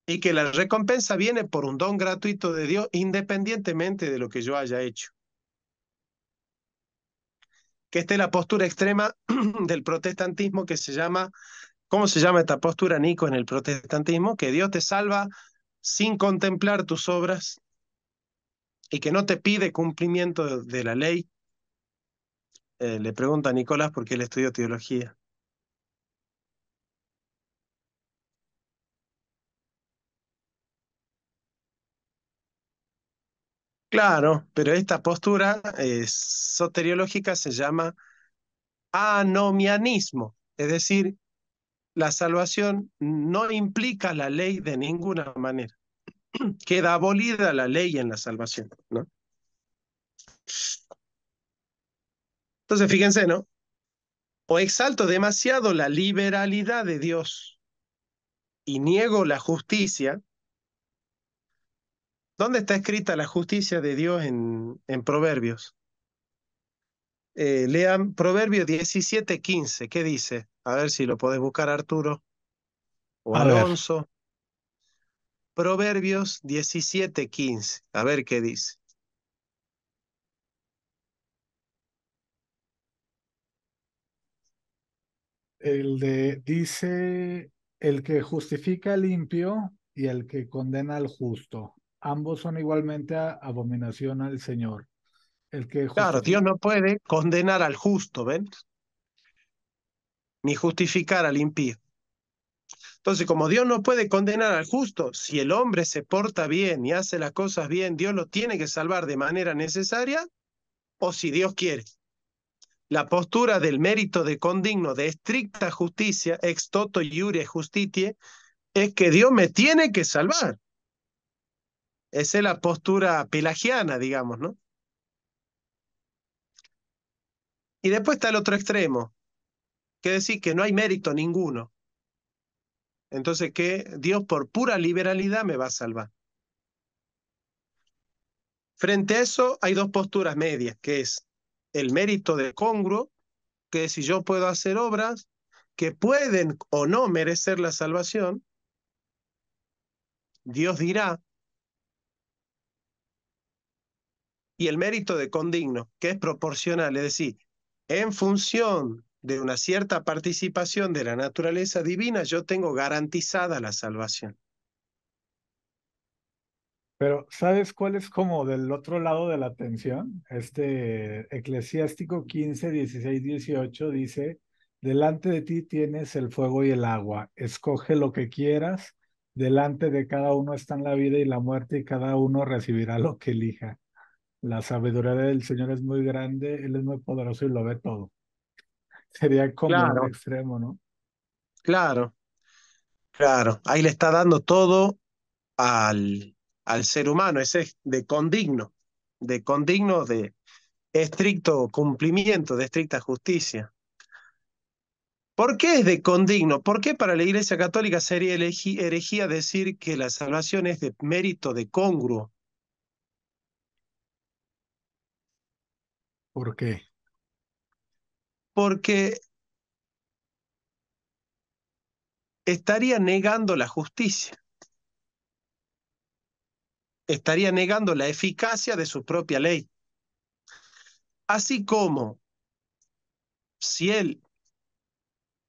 y que la recompensa viene por un don gratuito de Dios independientemente de lo que yo haya hecho. Que es la postura extrema del protestantismo que se llama, ¿cómo se llama esta postura, Nico, en el protestantismo? Que Dios te salva sin contemplar tus obras y que no te pide cumplimiento de la ley. Eh, le pregunta a Nicolás porque él estudió teología. Claro, pero esta postura eh, soteriológica se llama anomianismo, es decir, la salvación no implica la ley de ninguna manera. Queda abolida la ley en la salvación, Entonces, fíjense, ¿no? O exalto demasiado la liberalidad de Dios y niego la justicia, ¿Dónde está escrita la justicia de Dios en, en Proverbios? Eh, lean Proverbios 17.15. ¿Qué dice? A ver si lo podés buscar, Arturo. O Alonso. Proverbios 17.15. A ver qué dice. El de dice el que justifica al limpio y el que condena al justo ambos son igualmente abominación al Señor. El que Claro, Dios no puede condenar al justo, ¿ven? Ni justificar al impío. Entonces, como Dios no puede condenar al justo, si el hombre se porta bien y hace las cosas bien, Dios lo tiene que salvar de manera necesaria o si Dios quiere. La postura del mérito de condigno de estricta justicia, ex toto iure justitie, es que Dios me tiene que salvar. Esa es la postura pelagiana, digamos, ¿no? Y después está el otro extremo, que decir que no hay mérito ninguno. Entonces que Dios por pura liberalidad me va a salvar. Frente a eso hay dos posturas medias, que es el mérito de congruo, que si yo puedo hacer obras que pueden o no merecer la salvación, Dios dirá, y el mérito de condigno, que es proporcional, es decir, en función de una cierta participación de la naturaleza divina, yo tengo garantizada la salvación. Pero, ¿sabes cuál es como del otro lado de la tensión? Este Eclesiástico 15, 16, 18 dice, delante de ti tienes el fuego y el agua, escoge lo que quieras, delante de cada uno están la vida y la muerte y cada uno recibirá lo que elija. La sabiduría del Señor es muy grande, Él es muy poderoso y lo ve todo. Sería como el extremo, ¿no? Claro, claro. Ahí le está dando todo al, al ser humano, ese es de condigno, de condigno de estricto cumplimiento, de estricta justicia. ¿Por qué es de condigno? ¿Por qué para la Iglesia Católica sería herejía decir que la salvación es de mérito de congruo? ¿Por qué? Porque estaría negando la justicia. Estaría negando la eficacia de su propia ley. Así como si él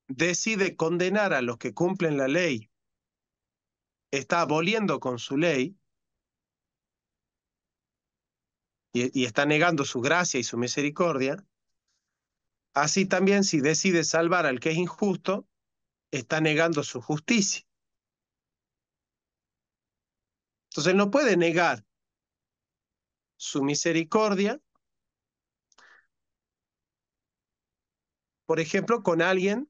decide condenar a los que cumplen la ley, está aboliendo con su ley, y, está negando su gracia y su misericordia, así también si decide salvar al que es injusto, está negando su justicia. Entonces no puede negar su misericordia, por ejemplo, con alguien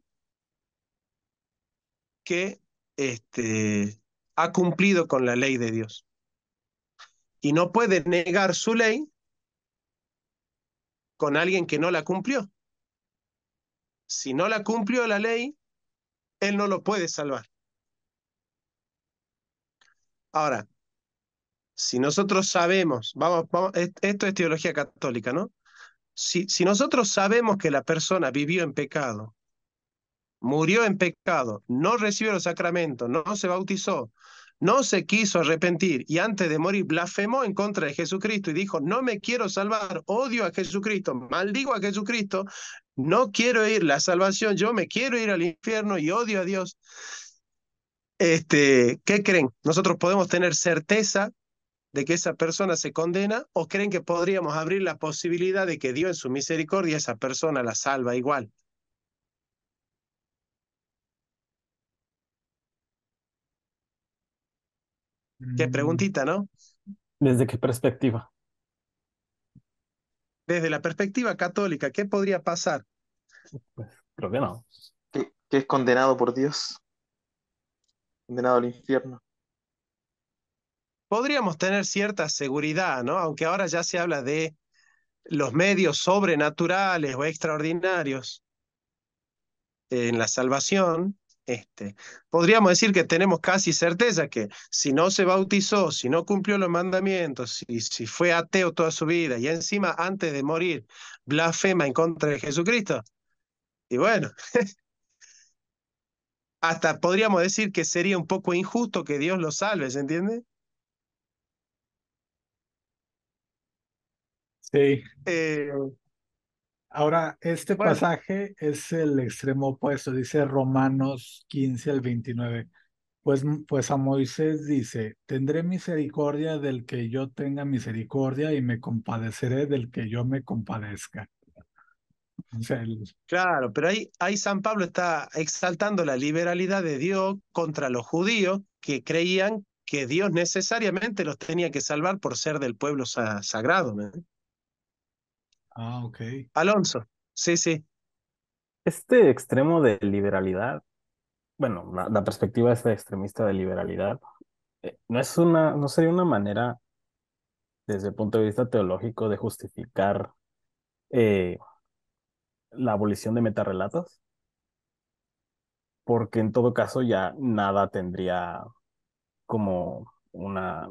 que este, ha cumplido con la ley de Dios. Y no puede negar su ley con alguien que no la cumplió. Si no la cumplió la ley, él no lo puede salvar. Ahora, si nosotros sabemos, vamos, esto es teología católica, ¿no? Si, si nosotros sabemos que la persona vivió en pecado, murió en pecado, no recibió los sacramentos, no se bautizó, no se quiso arrepentir y antes de morir blasfemó en contra de Jesucristo y dijo, no me quiero salvar, odio a Jesucristo, maldigo a Jesucristo, no quiero ir la salvación, yo me quiero ir al infierno y odio a Dios. Este, ¿Qué creen? ¿Nosotros podemos tener certeza de que esa persona se condena o creen que podríamos abrir la posibilidad de que Dios en su misericordia esa persona la salva igual? Qué preguntita, ¿no? ¿Desde qué perspectiva? Desde la perspectiva católica, ¿qué podría pasar? Pues, creo que no. ¿Qué es condenado por Dios. Condenado al infierno podríamos tener cierta seguridad, ¿no? Aunque ahora ya se habla de los medios sobrenaturales o extraordinarios en la salvación, este. Podríamos decir que tenemos casi certeza que si no se bautizó, si no cumplió los mandamientos, si, si fue ateo toda su vida y encima antes de morir blasfema en contra de Jesucristo, y bueno, hasta podríamos decir que sería un poco injusto que Dios lo salve, ¿se entiende? Sí. Eh, Ahora, este pasaje es el extremo opuesto, dice Romanos 15 al 29. Pues, pues a Moisés dice, tendré misericordia del que yo tenga misericordia y me compadeceré del que yo me compadezca. Claro, pero ahí, ahí San Pablo está exaltando la liberalidad de Dios contra los judíos que creían que Dios necesariamente los tenía que salvar por ser del pueblo sagrado. Ah, ok. Alonso, sí, sí. Este extremo de liberalidad, bueno, la, perspectiva este extremista de liberalidad, eh, no es una, no sería una manera, desde el punto de vista teológico, de justificar eh, la abolición de metarrelatos, porque en todo caso ya nada tendría como una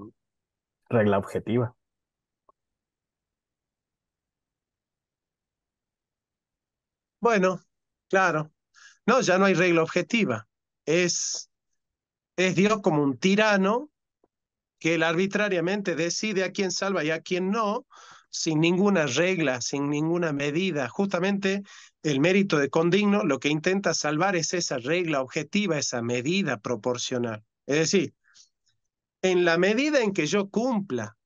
regla objetiva. Bueno, claro. No, ya no hay regla objetiva. Es, es Dios como un tirano que él arbitrariamente decide a quién salva y a quién no, sin ninguna regla, sin ninguna medida. Justamente el mérito de Condigno lo que intenta salvar es esa regla objetiva, esa medida proporcional. Es decir, en la medida en que yo cumpla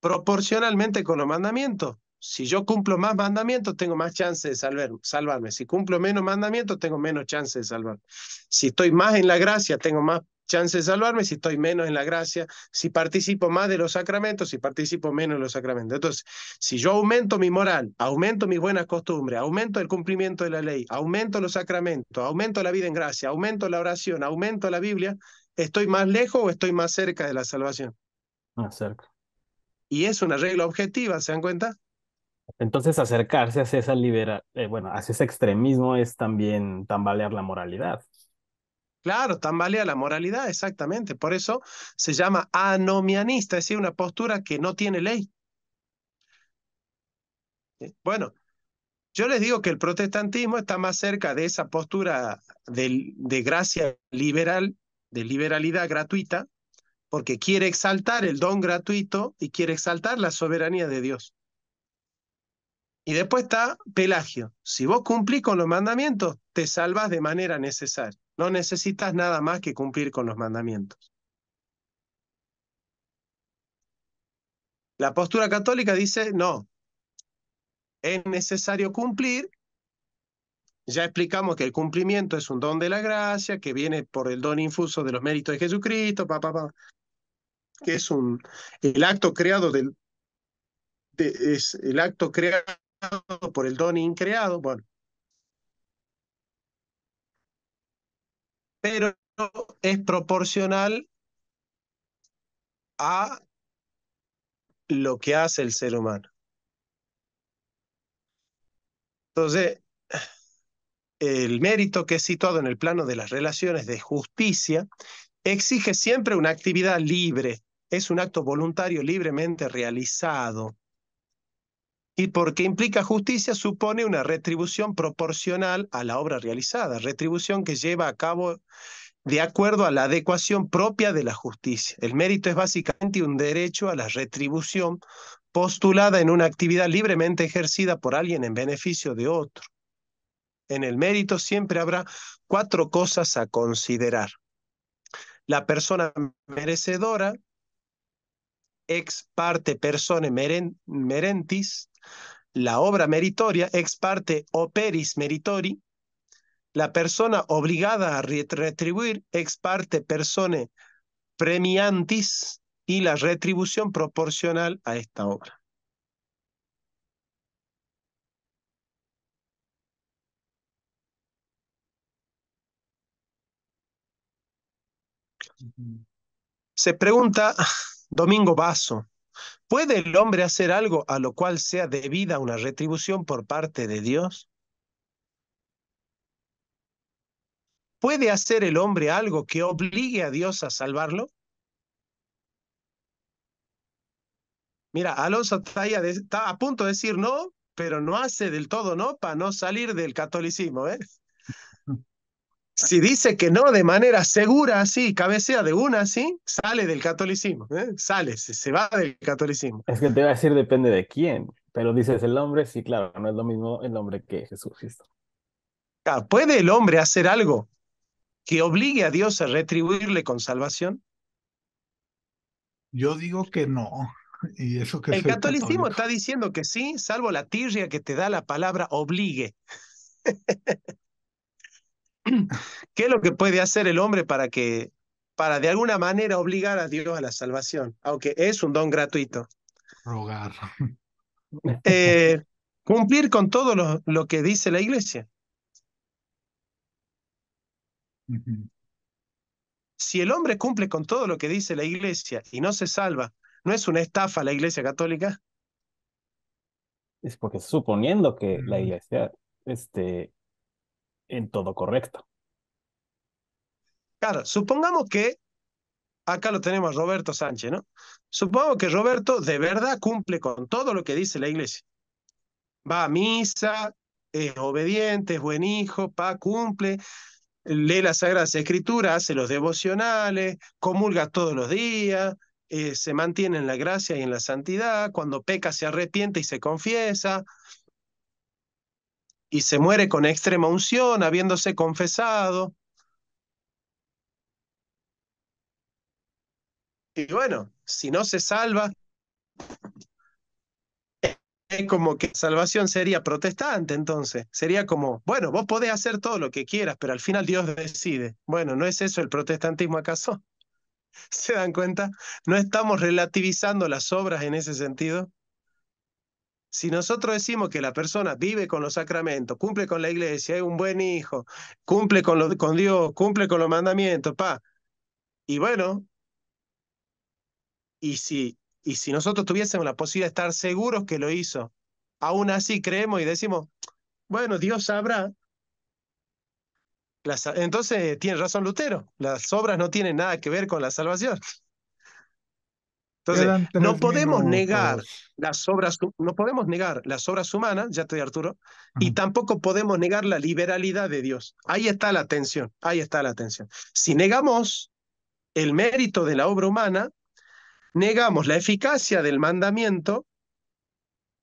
proporcionalmente con los mandamientos, si yo cumplo más mandamientos, tengo más chances de salvarme. Si cumplo menos mandamientos, tengo menos chances de salvarme. Si estoy más en la gracia, tengo más chance de salvarme. Si estoy menos en la gracia, si participo más de los sacramentos, si participo menos de los sacramentos. Entonces, si yo aumento mi moral, aumento mis buenas costumbres, aumento el cumplimiento de la ley, aumento los sacramentos, aumento la vida en gracia, aumento la oración, aumento la Biblia, ¿estoy más lejos o estoy más cerca de la salvación? Más cerca. Y es una regla objetiva, ¿se dan cuenta? Entonces acercarse hacia esa eh, ese extremismo es también tambalear la moralidad. Claro, tambalear la moralidad, exactamente. Por eso se llama anomianista, es decir, una postura que no tiene ley. Eh, bueno, yo les digo que el protestantismo está más cerca de esa postura de gracia liberal, de liberalidad gratuita, porque quiere exaltar el don gratuito y quiere exaltar la soberanía de Dios. Y después está Pelagio. Si vos cumplís con los mandamientos, te salvas de manera necesaria. No necesitas nada más que cumplir con los mandamientos. La postura católica dice, no, es necesario cumplir. Ya explicamos que el cumplimiento es un don de la gracia, que viene por el don infuso de los méritos de Jesucristo, pa, que es un, el acto creado del, es el acto creado por el don increado, bueno. Pero es proporcional a lo que hace el ser humano. Entonces, el mérito que es situado en el plano de las relaciones de justicia exige siempre una actividad libre, es un acto voluntario libremente realizado y porque implica justicia supone una retribución proporcional a la obra realizada, retribución que lleva a cabo de acuerdo a la adecuación propia de la justicia. El mérito es básicamente un derecho a la retribución postulada en una actividad libremente ejercida por alguien en beneficio de otro. En el mérito siempre habrá cuatro cosas a considerar. La persona merecedora, ex parte persona merentis, la obra meritoria ex parte operis meritori, la persona obligada a retribuir ex parte persone premiantis y la retribución proporcional a esta obra. Se pregunta Domingo Vaso ¿Puede el hombre hacer algo a lo cual sea debida una retribución por parte de Dios? ¿Puede hacer el hombre algo que obligue a Dios a salvarlo? Mira, Alonso está, a punto de decir no, pero no hace del todo no para no salir del catolicismo. ¿eh? si dice que no de manera segura, sí, cabecea de una, sí, sale del catolicismo, ¿eh? sale, se, va del catolicismo. Es que te voy a decir depende de quién, pero dices el hombre, sí, claro, no es lo mismo el hombre que Jesucristo. Ah, ¿Puede el hombre hacer algo que obligue a Dios a retribuirle con salvación? Yo digo que no. Y el catolicismo está diciendo que sí, salvo la tirria que te da la palabra obligue. ¿Qué es lo que puede hacer el hombre para que, para de alguna manera obligar a Dios a la salvación? Aunque es un don gratuito. Rogar. Eh, cumplir con todo lo, que dice la iglesia. Si el hombre cumple con todo lo que dice la iglesia y no se salva, ¿no es una estafa la iglesia católica? Es porque suponiendo que la mm. iglesia este, en todo correcto... Claro, supongamos que acá lo tenemos Roberto Sánchez, ¿no? Supongo que Roberto de verdad cumple con todo lo que dice la iglesia. Va a misa, es obediente, es buen hijo, pa, cumple, lee las Sagradas Escrituras, hace los devocionales, comulga todos los días, eh, se mantiene en la gracia y en la santidad, cuando peca se arrepiente y se confiesa, y se muere con extrema unción, habiéndose confesado. Y bueno, si no se salva, es como que salvación sería protestante, entonces. Sería como, bueno, vos podés hacer todo lo que quieras, pero al final Dios decide. Bueno, ¿no es eso el protestantismo acaso? ¿Se dan cuenta? ¿No estamos relativizando las obras en ese sentido? Si nosotros decimos que la persona vive con los sacramentos, cumple con la iglesia, es un buen hijo, cumple con, con Dios, cumple con los mandamientos, pa. Y bueno, y si, y si nosotros tuviésemos la posibilidad de estar seguros que lo hizo, aún así creemos y decimos, bueno, Dios sabrá. entonces tiene razón Lutero, las obras no tienen nada que ver con la salvación. Entonces, no podemos negar las obras, no podemos negar las obras humanas, ya estoy Arturo, y tampoco podemos negar la liberalidad de Dios. Ahí está la tensión, ahí está la tensión. Si negamos el mérito de la obra humana, negamos la eficacia del mandamiento,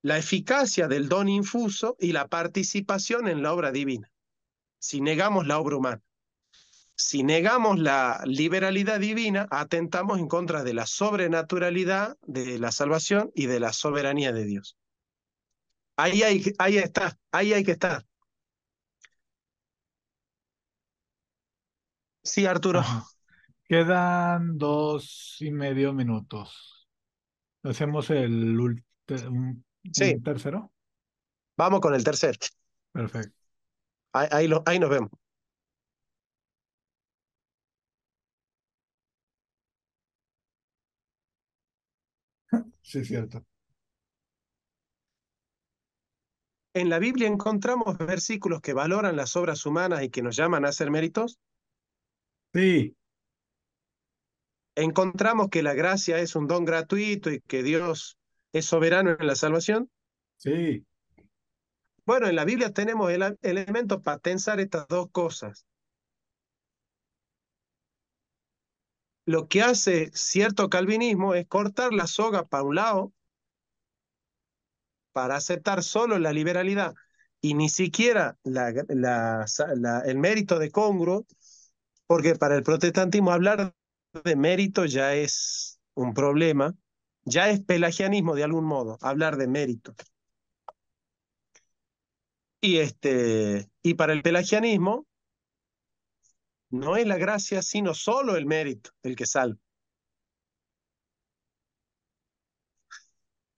la eficacia del don infuso y la participación en la obra divina. Si negamos la obra humana si negamos la liberalidad divina, atentamos en contra de la sobrenaturalidad de la salvación y de la soberanía de Dios. Ahí hay, ahí está, ahí hay que estar. Sí, Arturo. Quedan dos y medio minutos. Hacemos el tercero. Vamos con el tercer. Perfecto. ahí nos vemos. Sí, cierto. En la Biblia encontramos versículos que valoran las obras humanas y que nos llaman a hacer méritos. Sí. Encontramos que la gracia es un don gratuito y que Dios es soberano en la salvación. Sí. Bueno, en la Biblia tenemos el, elemento para tensar estas dos cosas. lo que hace cierto calvinismo es cortar la soga para un lado para aceptar solo la liberalidad y ni siquiera el mérito de Congro, porque para el protestantismo hablar de mérito ya es un problema, ya es pelagianismo de algún modo, hablar de mérito. Y, este, y para el pelagianismo, no es la gracia, sino solo el mérito el que salva.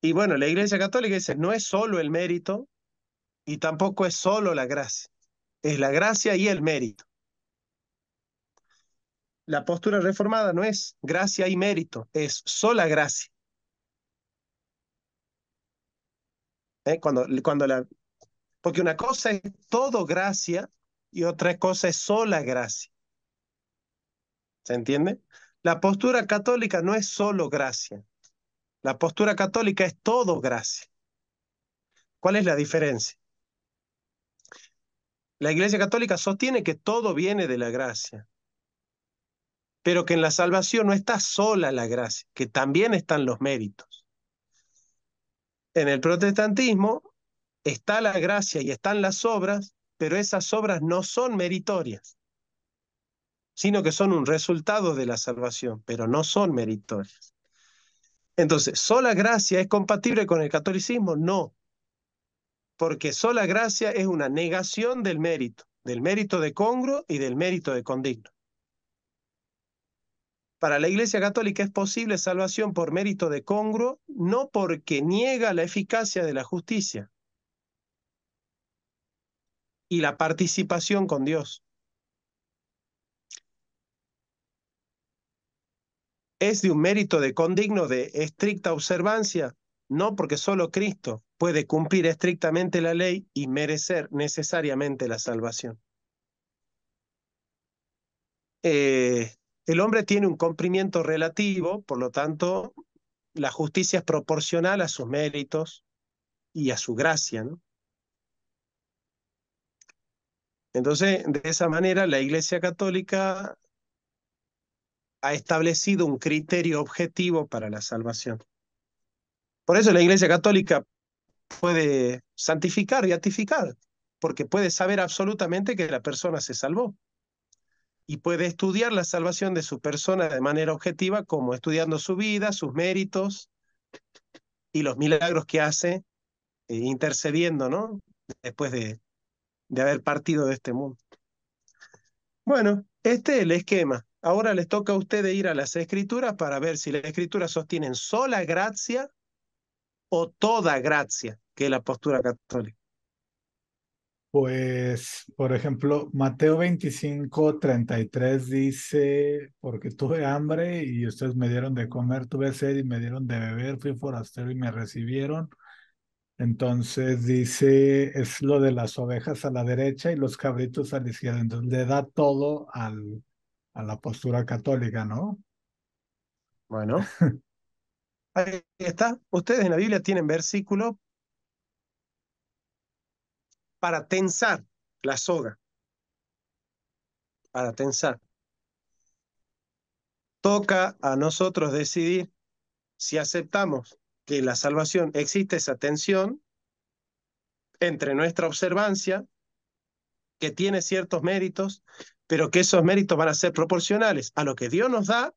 Y bueno, la Iglesia Católica dice, no es solo el mérito y tampoco es solo la gracia, es la gracia y el mérito. La postura reformada no es gracia y mérito, es sola gracia. ¿Eh? Cuando, cuando la... Porque una cosa es todo gracia y otra cosa es sola gracia. ¿Se entiende? La postura católica no es solo gracia. La postura católica es todo gracia. ¿Cuál es la diferencia? La Iglesia Católica sostiene que todo viene de la gracia, pero que en la salvación no está sola la gracia, que también están los méritos. En el protestantismo está la gracia y están las obras, pero esas obras no son meritorias sino que son un resultado de la salvación, pero no son meritorios. Entonces, ¿sola gracia es compatible con el catolicismo? No, porque sola gracia es una negación del mérito, del mérito de congro y del mérito de condigno. Para la Iglesia Católica es posible salvación por mérito de congro, no porque niega la eficacia de la justicia y la participación con Dios. ¿Es de un mérito de condigno de estricta observancia? No, porque solo Cristo puede cumplir estrictamente la ley y merecer necesariamente la salvación. Eh, el hombre tiene un cumplimiento relativo, por lo tanto, la justicia es proporcional a sus méritos y a su gracia. Entonces, de esa manera, la Iglesia Católica ha establecido un criterio objetivo para la salvación. Por eso la Iglesia Católica puede santificar y atificar, porque puede saber absolutamente que la persona se salvó y puede estudiar la salvación de su persona de manera objetiva, como estudiando su vida, sus méritos y los milagros que hace eh, intercediendo, ¿no? Después de haber partido de este mundo. Bueno, este es el esquema. Ahora les toca a ustedes ir a las escrituras para ver si las escrituras sostienen sola gracia o toda gracia, que es la postura católica. Pues, por ejemplo, Mateo 25, 33 dice, porque tuve hambre y ustedes me dieron de comer, tuve sed y me dieron de beber, fui forastero y me recibieron. Entonces dice, es lo de las ovejas a la derecha y los cabritos a la izquierda. Entonces le da todo al, la postura católica, ¿no? Bueno. Ahí está. Ustedes en la Biblia tienen versículo para tensar la soga. Para tensar. Toca a nosotros decidir si aceptamos que la salvación existe esa tensión entre nuestra observancia, que tiene ciertos méritos, pero que esos méritos van a ser proporcionales a lo que Dios nos da,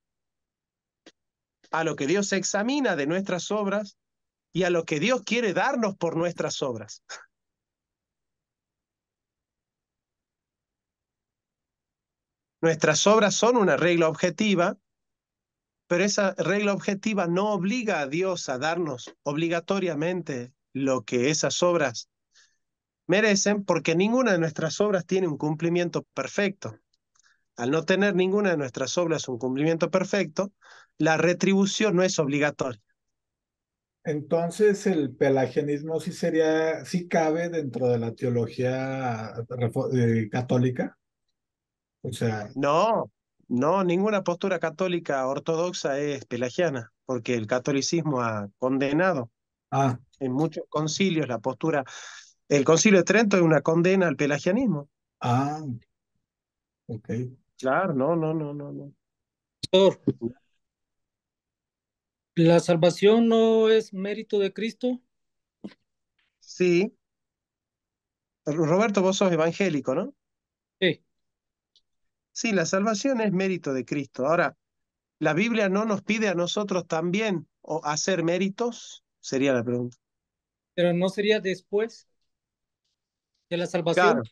a lo que Dios examina de nuestras obras y a lo que Dios quiere darnos por nuestras obras. Nuestras obras son una regla objetiva, pero esa regla objetiva no obliga a Dios a darnos obligatoriamente lo que esas obras merecen, porque ninguna de nuestras obras tiene un cumplimiento perfecto. Al no tener ninguna de nuestras obras un cumplimiento perfecto, la retribución no es obligatoria. Entonces, el pelagianismo sí sería, cabe dentro de la teología eh, católica. O sea. No, no, ninguna postura católica ortodoxa es pelagiana, porque el catolicismo ha condenado ah. en muchos concilios la postura. El concilio de Trento es una condena al pelagianismo. Ah, ok. Claro, no, no, no, no, no. ¿la salvación no es mérito de Cristo? Sí. Roberto, vos sos evangélico, ¿no? Sí. Sí, la salvación es mérito de Cristo. Ahora, ¿la Biblia no nos pide a nosotros también hacer méritos? Sería la pregunta. Pero no sería después de la salvación.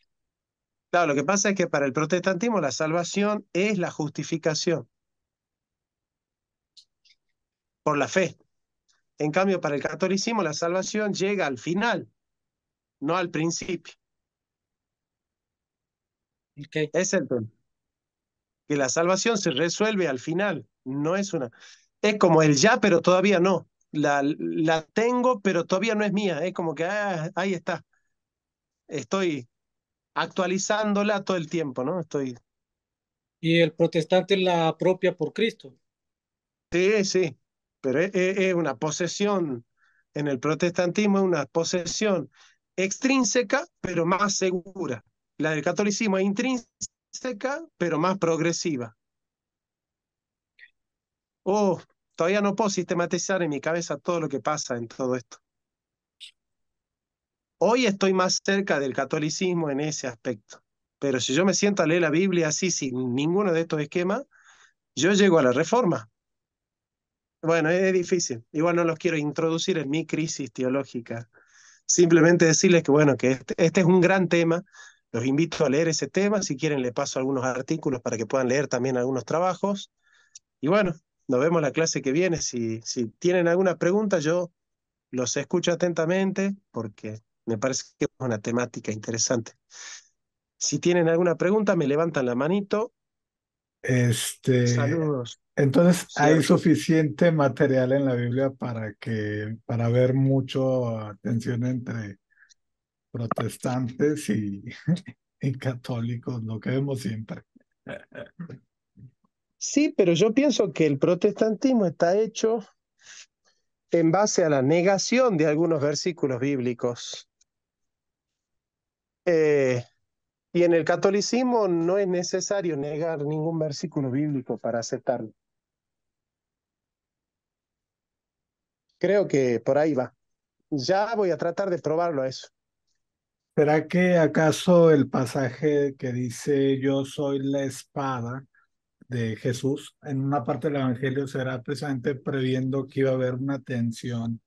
Claro, lo que pasa es que para el protestantismo la salvación es la justificación por la fe. En cambio, para el catolicismo la salvación llega al final, no al principio. Es el Que la salvación se resuelve al final, no es una. Es como el ya, pero todavía no. La, la tengo, pero todavía no es mía. Es como que ah, ahí está. Estoy actualizándola todo el tiempo, ¿no? Estoy. Y el protestante la propia por Cristo. Sí, sí, pero e, e, es, una posesión, en el protestantismo es una posesión extrínseca, pero más segura. La del catolicismo es intrínseca, pero más progresiva. Oh, todavía no puedo sistematizar en mi cabeza todo lo que pasa en todo esto. Hoy estoy más cerca del catolicismo en ese aspecto, pero si yo me siento a leer la Biblia así, sin ninguno de estos esquemas, yo llego a la reforma. Bueno, es difícil. Igual no los quiero introducir en mi crisis teológica. Simplemente decirles que, bueno, que este, este es un gran tema, los invito a leer ese tema. Si quieren, les paso algunos artículos para que puedan leer también algunos trabajos. Y bueno, nos vemos la clase que viene. Si, si tienen alguna pregunta, yo los escucho atentamente porque me parece que es una temática interesante. Si tienen alguna pregunta, me levantan la manito. Este, Saludos. Entonces, hay suficiente material en la Biblia para que para ver mucho tensión entre protestantes y, y católicos, lo que vemos siempre. Sí, pero yo pienso que el protestantismo está hecho en base a la negación de algunos versículos bíblicos. Eh, y en el catolicismo no es necesario negar ningún versículo bíblico para aceptarlo. Creo que por ahí va. Ya voy a tratar de probarlo eso. ¿Será que acaso el pasaje que dice yo soy la espada de Jesús en una parte del Evangelio será precisamente previendo que iba a haber una tensión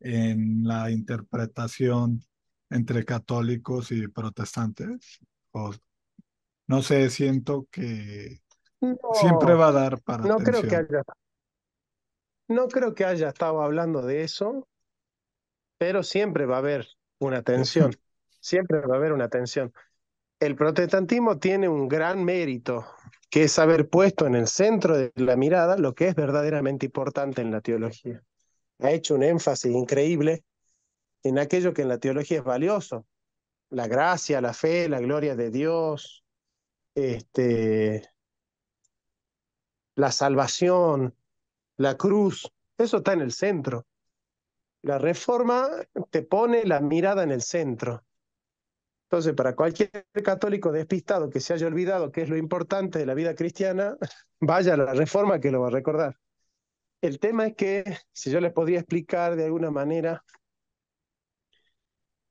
en la interpretación entre católicos y protestantes. no sé, siento que siempre va a dar para. No No creo que haya estado hablando de eso, pero siempre va a haber una tensión. siempre va a haber una tensión. El protestantismo tiene un gran mérito, que es haber puesto en el centro de la mirada lo que es verdaderamente importante en la teología. Ha hecho un énfasis increíble en aquello que en la teología es valioso, la gracia, la fe, la gloria de Dios, este, la salvación, la cruz, eso está en el centro. La reforma te pone la mirada en el centro. Entonces, para cualquier católico despistado que se haya olvidado qué es lo importante de la vida cristiana, vaya a la reforma que lo va a recordar. El tema es que, si yo les podría explicar de alguna manera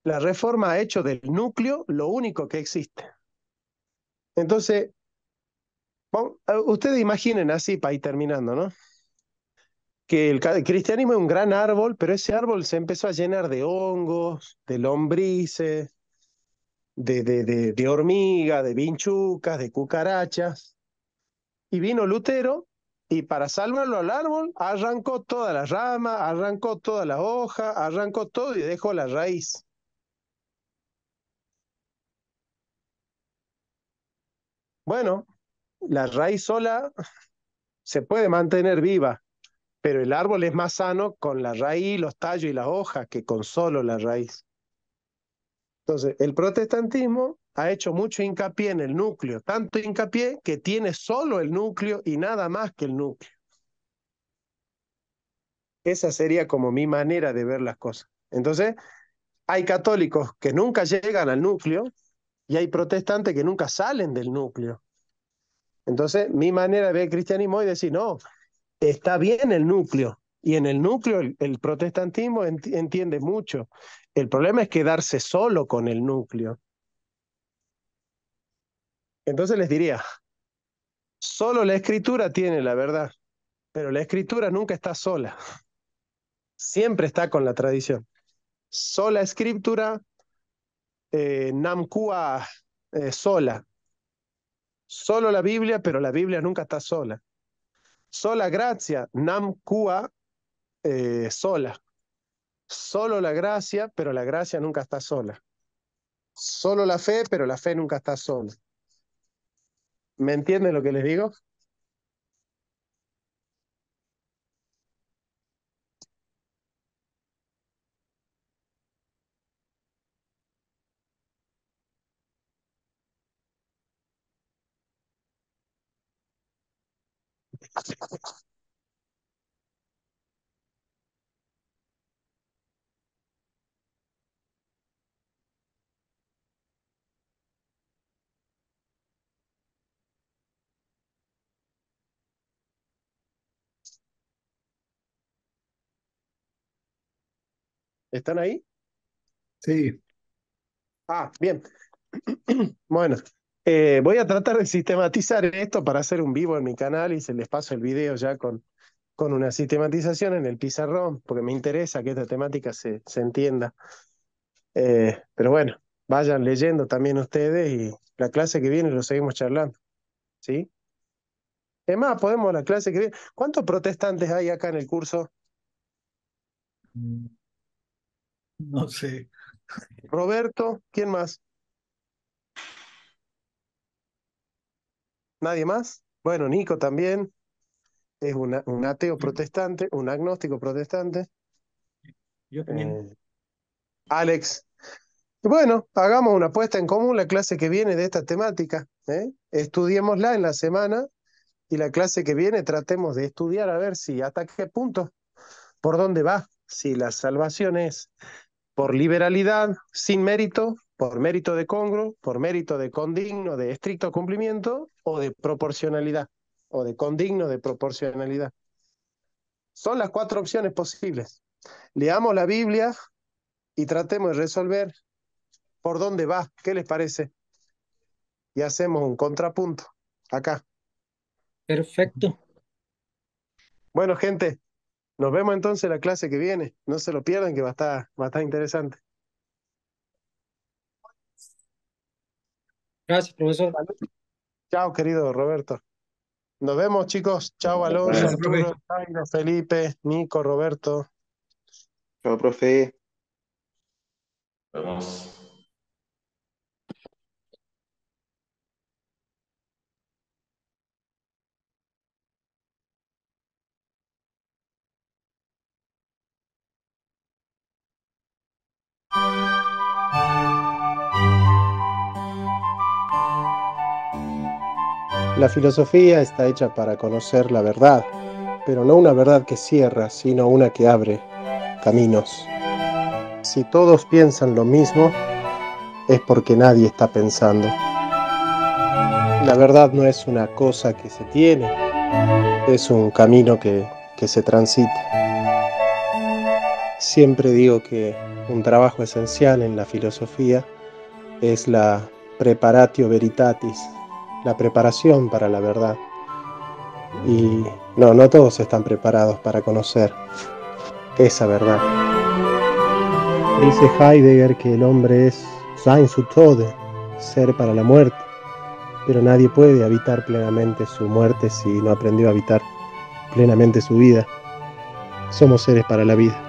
la reforma ha hecho del núcleo lo único que existe. Entonces, ustedes imaginen así, para ir terminando, ¿no? Que el cristianismo es un gran árbol, pero ese árbol se empezó a llenar de hongos, de lombrices, de, de, de, de hormigas, de vinchucas, de cucarachas. Y vino Lutero y para salvarlo al árbol arrancó toda la rama, arrancó toda la hoja, arrancó todo y dejó la raíz. Bueno, la raíz sola se puede mantener viva, pero el árbol es más sano con la raíz, los tallos y las hojas que con solo la raíz. Entonces, el protestantismo ha hecho mucho hincapié en el núcleo, tanto hincapié que tiene solo el núcleo y nada más que el núcleo. Esa sería como mi manera de ver las cosas. Entonces, hay católicos que nunca llegan al núcleo, y hay protestantes que nunca salen del núcleo. Entonces, mi manera de ver el cristianismo es decir, no, está bien el núcleo, y en el núcleo el, el, protestantismo entiende mucho. El problema es quedarse solo con el núcleo. Entonces les diría, solo la escritura tiene la verdad, pero la escritura nunca está sola. Siempre está con la tradición. Sola escritura nam eh, Namkua eh, sola. Solo la Biblia, pero la Biblia nunca está sola. Sola gracia, nam eh, sola. Solo la gracia, pero la gracia nunca está sola. Solo la fe, pero la fe nunca está sola. ¿Me entienden lo que les digo? ¿Están ahí? Sí. Ah, bien. bueno, eh, voy a tratar de sistematizar esto para hacer un vivo en mi canal y se les paso el video ya con, con una sistematización en el pizarrón, porque me interesa que esta temática se, se entienda. Eh, pero bueno, vayan leyendo también ustedes y la clase que viene lo seguimos charlando. ¿Sí? Es más, podemos la clase que viene. ¿Cuántos protestantes hay acá en el curso? Mm, no sé. Roberto, ¿quién más? ¿Nadie más? Bueno, Nico también es un ateo protestante, un agnóstico protestante. Yo también. Eh, Alex. Bueno, hagamos una apuesta en común la clase que viene de esta temática. ¿eh? Estudiémosla en la semana y la clase que viene tratemos de estudiar a ver si hasta qué punto, por dónde va, si la salvación es por liberalidad, sin mérito por mérito de congruo, por mérito de condigno, de estricto cumplimiento o de proporcionalidad, o de condigno de proporcionalidad. Son las cuatro opciones posibles. Leamos la Biblia y tratemos de resolver por dónde va, qué les parece. Y hacemos un contrapunto acá. Perfecto. Bueno, gente, nos vemos entonces en la clase que viene. No se lo pierdan que va a estar, va a estar interesante. Gracias, profesor. Chao, querido Roberto. Nos vemos, chicos. Chao, Alonso, Felipe, Nico, Roberto. Chao, profe. Vamos. La filosofía está hecha para conocer la verdad, pero no una verdad que cierra, sino una que abre caminos. Si todos piensan lo mismo, es porque nadie está pensando. La verdad no es una cosa que se tiene, es un camino que, se transita. Siempre digo que un trabajo esencial en la filosofía es la preparatio veritatis, la preparación para la verdad. Y no, no todos están preparados para conocer esa verdad. Dice Heidegger que el hombre es sein zu Tode, ser para la muerte, pero nadie puede habitar plenamente su muerte si no aprendió a habitar plenamente su vida. Somos seres para la vida.